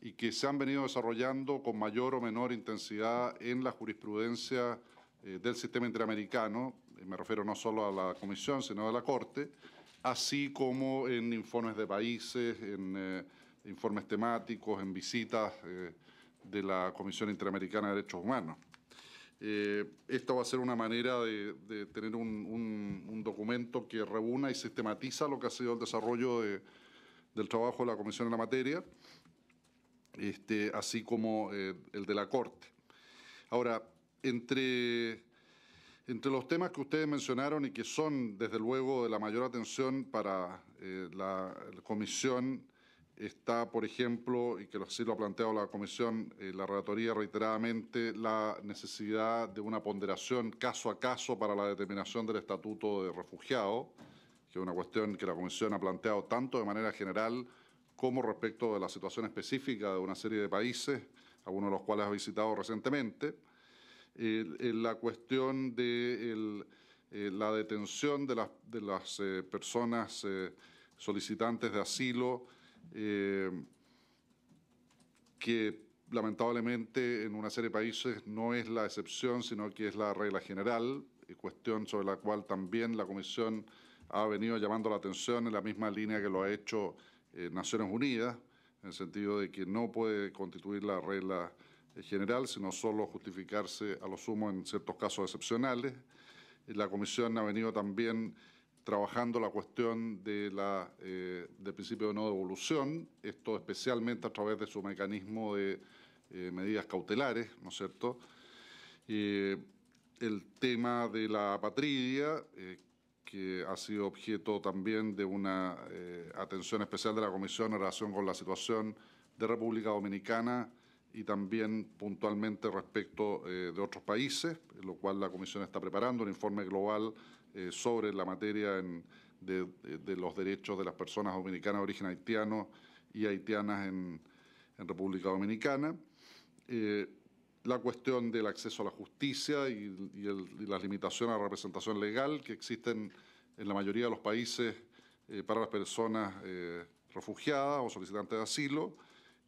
y que se han venido desarrollando con mayor o menor intensidad en la jurisprudencia eh, del sistema interamericano, eh, me refiero no solo a la Comisión, sino a la Corte, así como en informes de países, en eh, informes temáticos, en visitas de la Comisión Interamericana de Derechos Humanos. Esto va a ser una manera de, tener un, documento que reúna y sistematiza lo que ha sido el desarrollo del trabajo de la Comisión en la materia este, así como eh, el de la Corte. Ahora, entre, entre los temas que ustedes mencionaron y que son, desde luego, de la mayor atención para eh, la, Comisión, está, por ejemplo, y que así lo ha planteado la Comisión, eh, la Relatoría reiteradamente, la necesidad de una ponderación caso a caso para la determinación del Estatuto de Refugiado, que es una cuestión que la Comisión ha planteado tanto de manera general como respecto de la situación específica de una serie de países, algunos de los cuales ha visitado recientemente, la cuestión de eh, la detención de las, eh, personas eh, solicitantes de asilo que lamentablemente en una serie de países no es la excepción, sino que es la regla general, cuestión sobre la cual también la Comisión ha venido llamando la atención en la misma línea que lo ha hecho eh, Naciones Unidas, en el sentido de que no puede constituir la regla general, sino solo justificarse a lo sumo en ciertos casos excepcionales. La Comisión ha venido también trabajando la cuestión de la, eh, del principio de no devolución, esto especialmente a través de su mecanismo de eh, medidas cautelares, ¿no es cierto? Eh, el tema de la patridia, que ha sido objeto también de una eh, atención especial de la Comisión en relación con la situación de República Dominicana y también puntualmente respecto eh, de otros países, lo cual la Comisión está preparando un informe global eh, sobre la materia de, los derechos de las personas dominicanas de origen haitiano y haitianas en, en República Dominicana la cuestión del acceso a la justicia y, las limitaciones a la representación legal que existen en la mayoría de los países eh, para las personas eh, refugiadas o solicitantes de asilo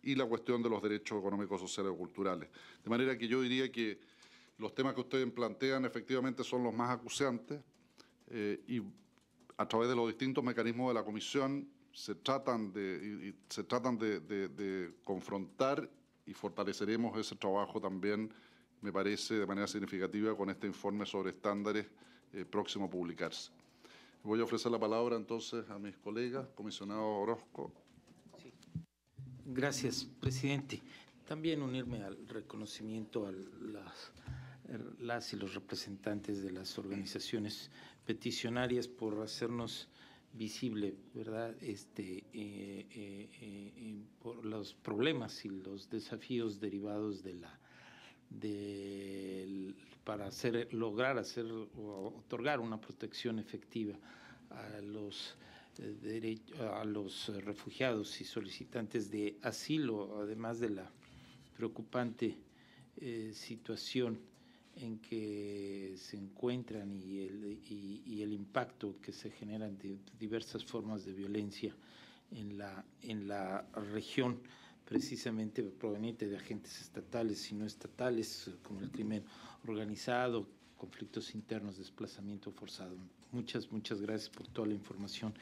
y la cuestión de los derechos económicos, sociales o culturales. De manera que yo diría que los temas que ustedes plantean efectivamente son los más acuciantes eh, y a través de los distintos mecanismos de la Comisión se tratan de, se tratan de confrontar y fortaleceremos ese trabajo también, me parece, de manera significativa con este informe sobre estándares eh, próximo a publicarse. Voy a ofrecer la palabra entonces a mis colegas, comisionado Orozco. Gracias, presidente. También unirme al reconocimiento a las, las y los representantes de las organizaciones peticionarias por hacernos visible, ¿verdad? Este, eh, eh, eh, por los problemas y los desafíos derivados de la de, para hacer, lograr hacer otorgar una protección efectiva a los a los refugiados y solicitantes de asilo, además de la preocupante situación en que se encuentran y el, impacto que se genera de diversas formas de violencia en la, en la región, precisamente proveniente de agentes estatales y no estatales, como el crimen organizado, conflictos internos, desplazamiento forzado. Muchas, muchas gracias por toda la información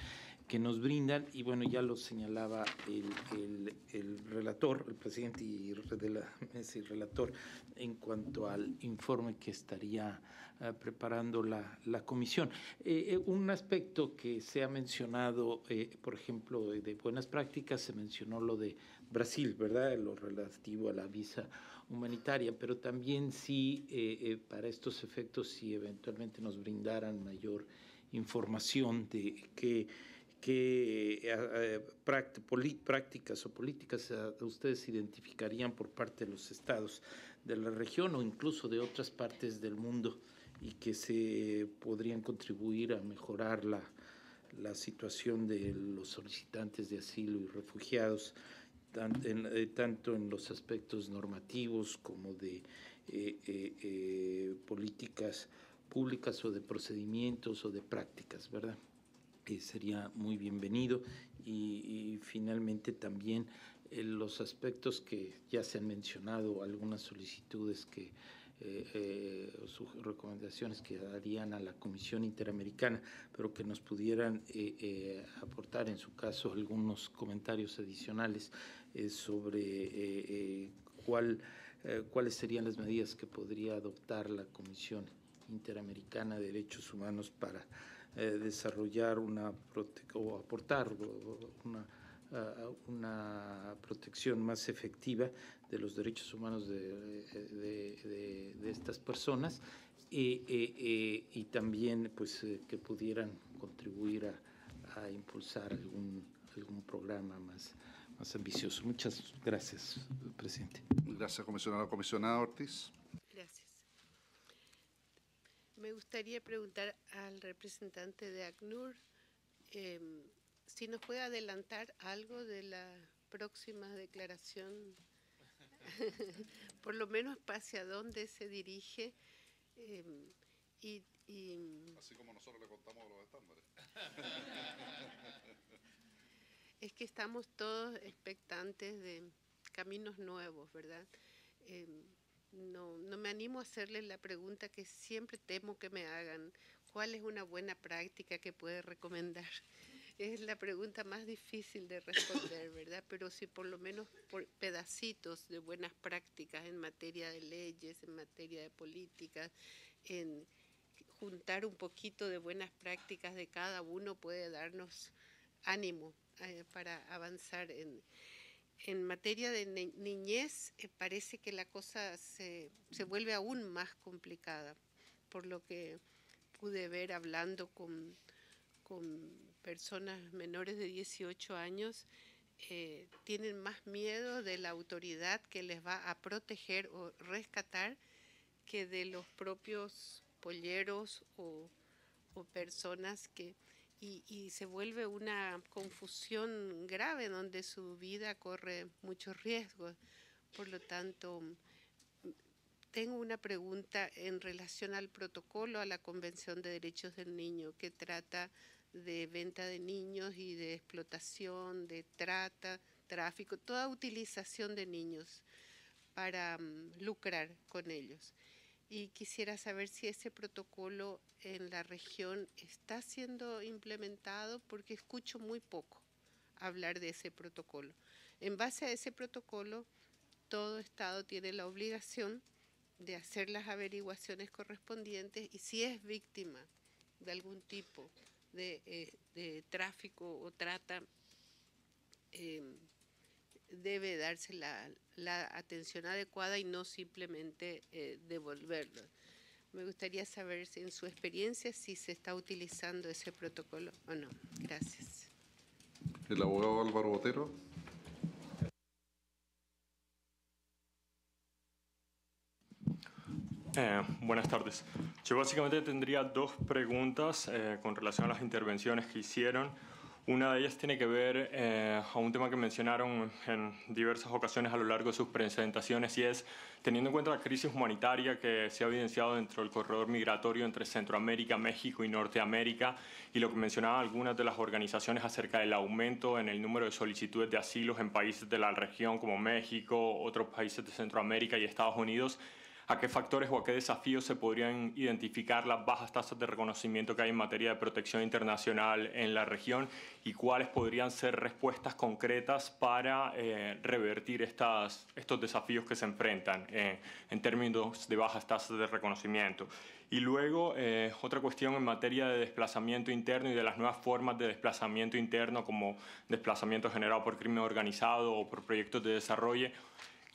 que nos brindan y bueno, ya lo señalaba el, el, relator, el presidente y, de la, y relator en cuanto al informe que estaría ah, preparando la, la comisión. Eh, eh, un aspecto que se ha mencionado, eh, por ejemplo, de buenas prácticas, se mencionó lo de Brasil, ¿verdad? Lo relativo a la visa humanitaria, pero también sí para estos efectos, si eventualmente nos brindaran mayor información de qué qué eh, eh, prácticas o políticas eh, ustedes identificarían por parte de los estados de la región o incluso de otras partes del mundo y que se podrían contribuir a mejorar la, situación de los solicitantes de asilo y refugiados, tanto en, los aspectos normativos como de políticas públicas o de procedimientos o de prácticas, ¿verdad? que sería muy bienvenido. Y, finalmente también eh, los aspectos que ya se han mencionado, algunas solicitudes que eh, eh, sus recomendaciones que darían a la Comisión Interamericana, pero que nos pudieran aportar en su caso algunos comentarios adicionales sobre cuáles serían las medidas que podría adoptar la Comisión Interamericana de Derechos Humanos para eh, desarrollar una o aportar una, eh, una, protección más efectiva de los derechos humanos de, de, estas personas y, también pues, eh, que pudieran contribuir a, impulsar algún, algún programa más, más ambicioso. Muchas gracias, presidente. Gracias, comisionado. Comisionada Ortiz. Me gustaría preguntar al representante de ACNUR em, si nos puede adelantar algo de la próxima declaración, *laughs* por lo menos hacia dónde se dirige. Em, y, Así como nosotros le contamos los estándares. *laughs* es que estamos todos expectantes de caminos nuevos, ¿verdad? Em, no, no me animo a hacerles la pregunta que siempre temo que me hagan. ¿Cuál es una buena práctica que puede recomendar? *laughs* Es la pregunta más difícil de responder, *coughs* ¿verdad? Pero si por lo menos por pedacitos de buenas prácticas en materia de leyes, en materia de políticas, en juntar un poquito de buenas prácticas de cada uno puede darnos ánimo eh, para avanzar en, en materia de niñez eh, parece que la cosa se, se, vuelve aún más complicada, por lo que pude ver hablando con, personas menores de 18 años, eh, tienen más miedo de la autoridad que les va a proteger o rescatar que de los propios polleros o personas que y, se vuelve una confusión grave donde su vida corre muchos riesgos. Por lo tanto, tengo una pregunta en relación al protocolo a la Convención de Derechos del Niño que trata de venta de niños y de explotación, de trata, tráfico, toda utilización de niños para mm, lucrar con ellos y quisiera saber si ese protocolo en la región está siendo implementado porque escucho muy poco hablar de ese protocolo. En base a ese protocolo, todo Estado tiene la obligación de hacer las averiguaciones correspondientes y si es víctima de algún tipo de, eh, tráfico o trata, eh, debe darse la, atención adecuada y no simplemente eh, devolverlo. Me gustaría saber si en su experiencia si se está utilizando ese protocolo o no. Gracias. El abogado Álvaro Botero. Eh, buenas tardes. Yo básicamente tendría dos preguntas eh, con relación a las intervenciones que hicieron. Una de ellas tiene que ver eh, a un tema que mencionaron en diversas ocasiones a lo largo de sus presentaciones y es, teniendo en cuenta la crisis humanitaria que se ha evidenciado dentro del corredor migratorio entre Centroamérica, México y Norteamérica, y lo que mencionaban algunas de las organizaciones acerca del aumento en el número de solicitudes de asilos en países de la región como México, otros países de Centroamérica y Estados Unidos, a qué factores o a qué desafíos se podrían identificar las bajas tasas de reconocimiento que hay en materia de protección internacional en la región y cuáles podrían ser respuestas concretas para eh, revertir estas, estos desafíos que se enfrentan eh, en términos de bajas tasas de reconocimiento. Y luego, eh, otra cuestión en materia de desplazamiento interno y de las nuevas formas de desplazamiento interno, como desplazamiento generado por crimen organizado o por proyectos de desarrollo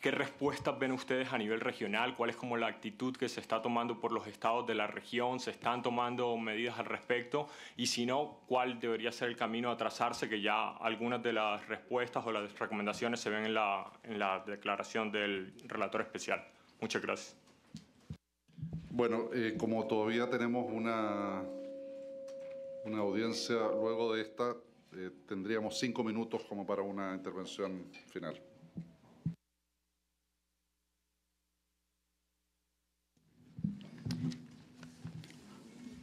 ¿Qué respuestas ven ustedes a nivel regional? ¿Cuál es como la actitud que se está tomando por los estados de la región? ¿Se están tomando medidas al respecto? Y si no, ¿cuál debería ser el camino a trazarse? Que ya algunas de las respuestas o las recomendaciones se ven en la, declaración del relator especial. Muchas gracias. Bueno, eh, como todavía tenemos una, una audiencia luego de esta, eh, tendríamos cinco minutos como para una intervención final.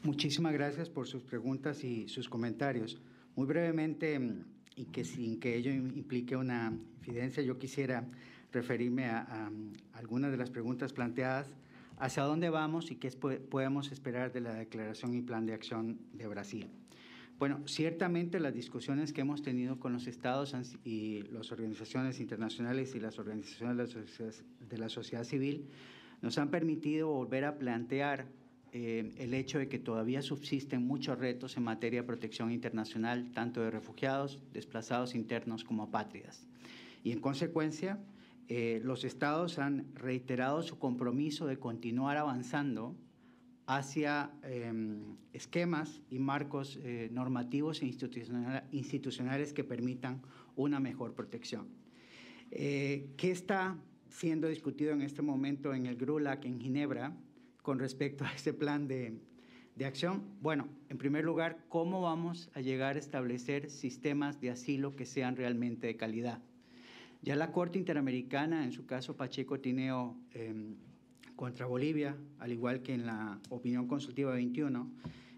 Muchísimas gracias por sus preguntas y sus comentarios. Muy brevemente, mm, y que sin que ello implique una infidencia, yo quisiera referirme a, mm, algunas de las preguntas planteadas. ¿Hacia dónde vamos y qué podemos esperar de la declaración y plan de acción de Brasil? Bueno, ciertamente las discusiones que hemos tenido con los estados y las organizaciones internacionales y las organizaciones de la sociedad civil nos han permitido volver a plantear eh, el hecho de que todavía subsisten muchos retos en materia de protección internacional, tanto de refugiados, desplazados internos como apátridas. Y en consecuencia, eh, los estados han reiterado su compromiso de continuar avanzando hacia em, esquemas y marcos eh, normativos e institucionales que permitan una mejor protección. ¿Qué está siendo discutido en este momento en el GRULAC en Ginebra? con respecto a este plan de, acción? Bueno, en primer lugar, ¿cómo vamos a llegar a establecer sistemas de asilo que sean realmente de calidad? Ya la Corte Interamericana, en su caso Pacheco Tineo eh, contra Bolivia, al igual que en la opinión consultiva 21,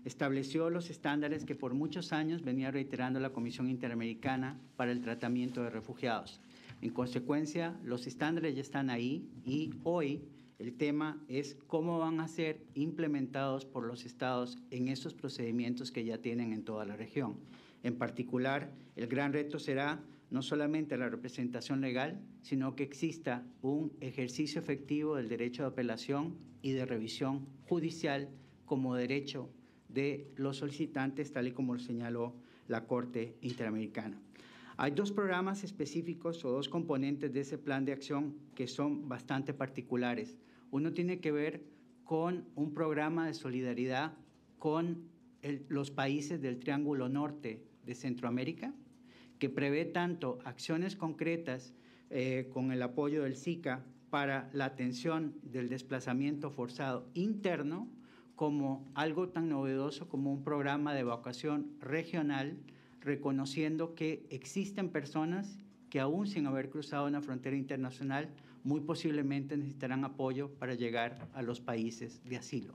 estableció los estándares que por muchos años venía reiterando la Comisión Interamericana para el tratamiento de refugiados. En consecuencia, los estándares ya están ahí y hoy el tema es cómo van a ser implementados por los estados en estos procedimientos que ya tienen en toda la región. En particular, el gran reto será no solamente la representación legal, sino que exista un ejercicio efectivo del derecho de apelación y de revisión judicial como derecho de los solicitantes, tal y como lo señaló la Corte Interamericana. Hay dos programas específicos o dos componentes de ese plan de acción que son bastante particulares. Uno tiene que ver con un programa de solidaridad con los países del Triángulo Norte de Centroamérica, que prevé tanto acciones concretas eh, con el apoyo del SICA para la atención del desplazamiento forzado interno, como algo tan novedoso como un programa de evacuación regional, reconociendo que existen personas que aún sin haber cruzado una frontera internacional muy posiblemente necesitarán apoyo para llegar a los países de asilo.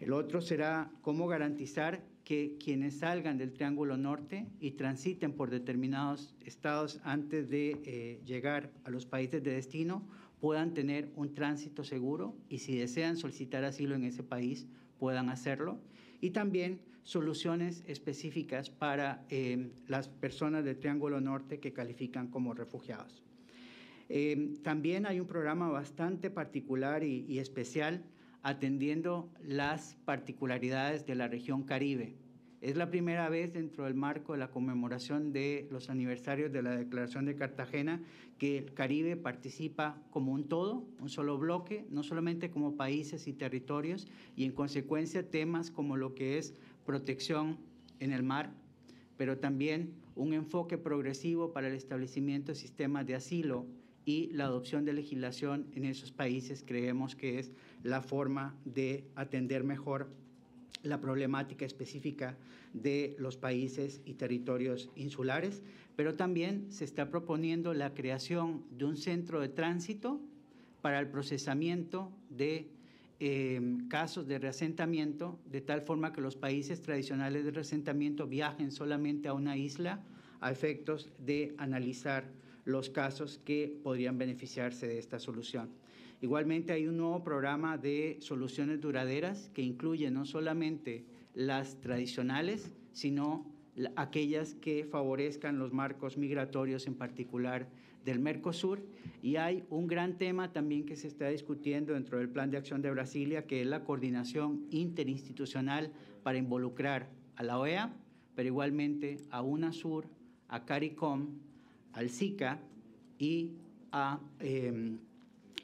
El otro será cómo garantizar que quienes salgan del Triángulo Norte y transiten por determinados estados antes de eh, llegar a los países de destino puedan tener un tránsito seguro y si desean solicitar asilo en ese país puedan hacerlo. Y también soluciones específicas para eh, las personas del Triángulo Norte que califican como refugiados. Em, también hay un programa bastante particular y, y, especial atendiendo las particularidades de la región Caribe. Es la primera vez dentro del marco de la conmemoración de los aniversarios de la Declaración de Cartagena que el Caribe participa como un todo, un solo bloque, no solamente como países y territorios, y en consecuencia temas como lo que es protección en el mar, pero también un enfoque progresivo para el establecimiento de sistemas de asilo y la adopción de legislación en esos países creemos que es la forma de atender mejor la problemática específica de los países y territorios insulares, pero también se está proponiendo la creación de un centro de tránsito para el procesamiento de em, casos de reasentamiento, de tal forma que los países tradicionales de reasentamiento viajen solamente a una isla a efectos de analizar los casos que podrían beneficiarse de esta solución. Igualmente hay un nuevo programa de soluciones duraderas que incluye no solamente las tradicionales, sino aquellas que favorezcan los marcos migratorios, en particular del Mercosur. Y hay un gran tema también que se está discutiendo dentro del Plan de Acción de Brasilia, que es la coordinación interinstitucional para involucrar a la OEA, pero igualmente a UNASUR, a CARICOM al SICA y a em,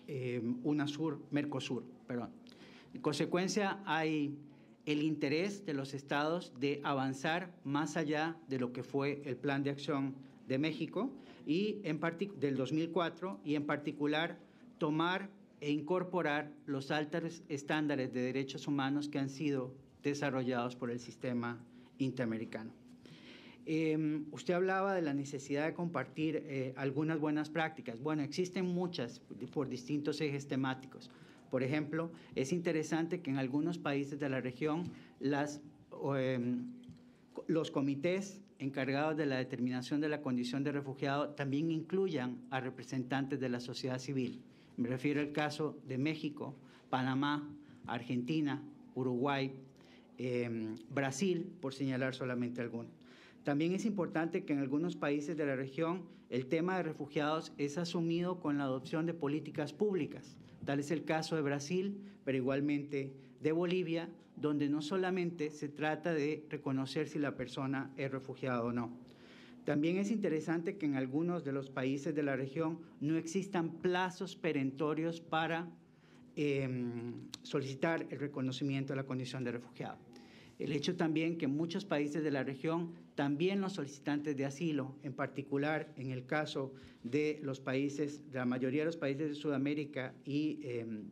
em, UNASUR, Mercosur. Perdón. En consecuencia, hay el interés de los estados de avanzar más allá de lo que fue el Plan de Acción de México y en del 2004 y en particular tomar e incorporar los altos estándares de derechos humanos que han sido desarrollados por el sistema interamericano. Em, usted hablaba de la necesidad de compartir eh, algunas buenas prácticas. Bueno, existen muchas por distintos ejes temáticos. Por ejemplo, es interesante que en algunos países de la región em, los comités encargados de la determinación de la condición de refugiado también incluyan a representantes de la sociedad civil. Me refiero al caso de México, Panamá, Argentina, Uruguay, em, Brasil, por señalar solamente algunos. También es importante que en algunos países de la región el tema de refugiados es asumido con la adopción de políticas públicas. Tal es el caso de Brasil, pero igualmente de Bolivia, donde no solamente se trata de reconocer si la persona es refugiada o no. También es interesante que en algunos de los países de la región no existan plazos perentorios para em, solicitar el reconocimiento de la condición de refugiado. El hecho también que en muchos países de la región, también los solicitantes de asilo, en particular en el caso de los países, de la mayoría de los países de Sudamérica y em,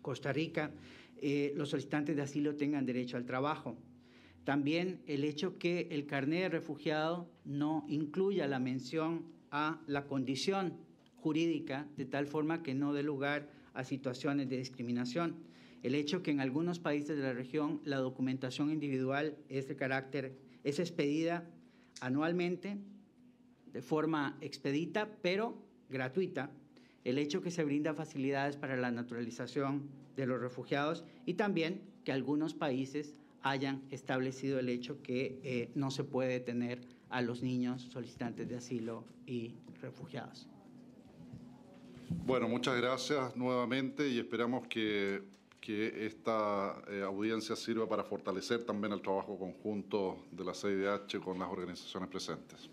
Costa Rica, eh, los solicitantes de asilo tengan derecho al trabajo. También el hecho que el carnet de refugiado no incluya la mención a la condición jurídica de tal forma que no dé lugar a situaciones de discriminación. El hecho que en algunos países de la región la documentación individual es de carácter, es expedida anualmente de forma expedita, pero gratuita. El hecho que se brinda facilidades para la naturalización de los refugiados y también que algunos países hayan establecido el hecho que eh, no se puede detener a los niños solicitantes de asilo y refugiados. Bueno, muchas gracias nuevamente y esperamos que que esta eh, audiencia sirva para fortalecer también el trabajo conjunto de la CIDH con las organizaciones presentes.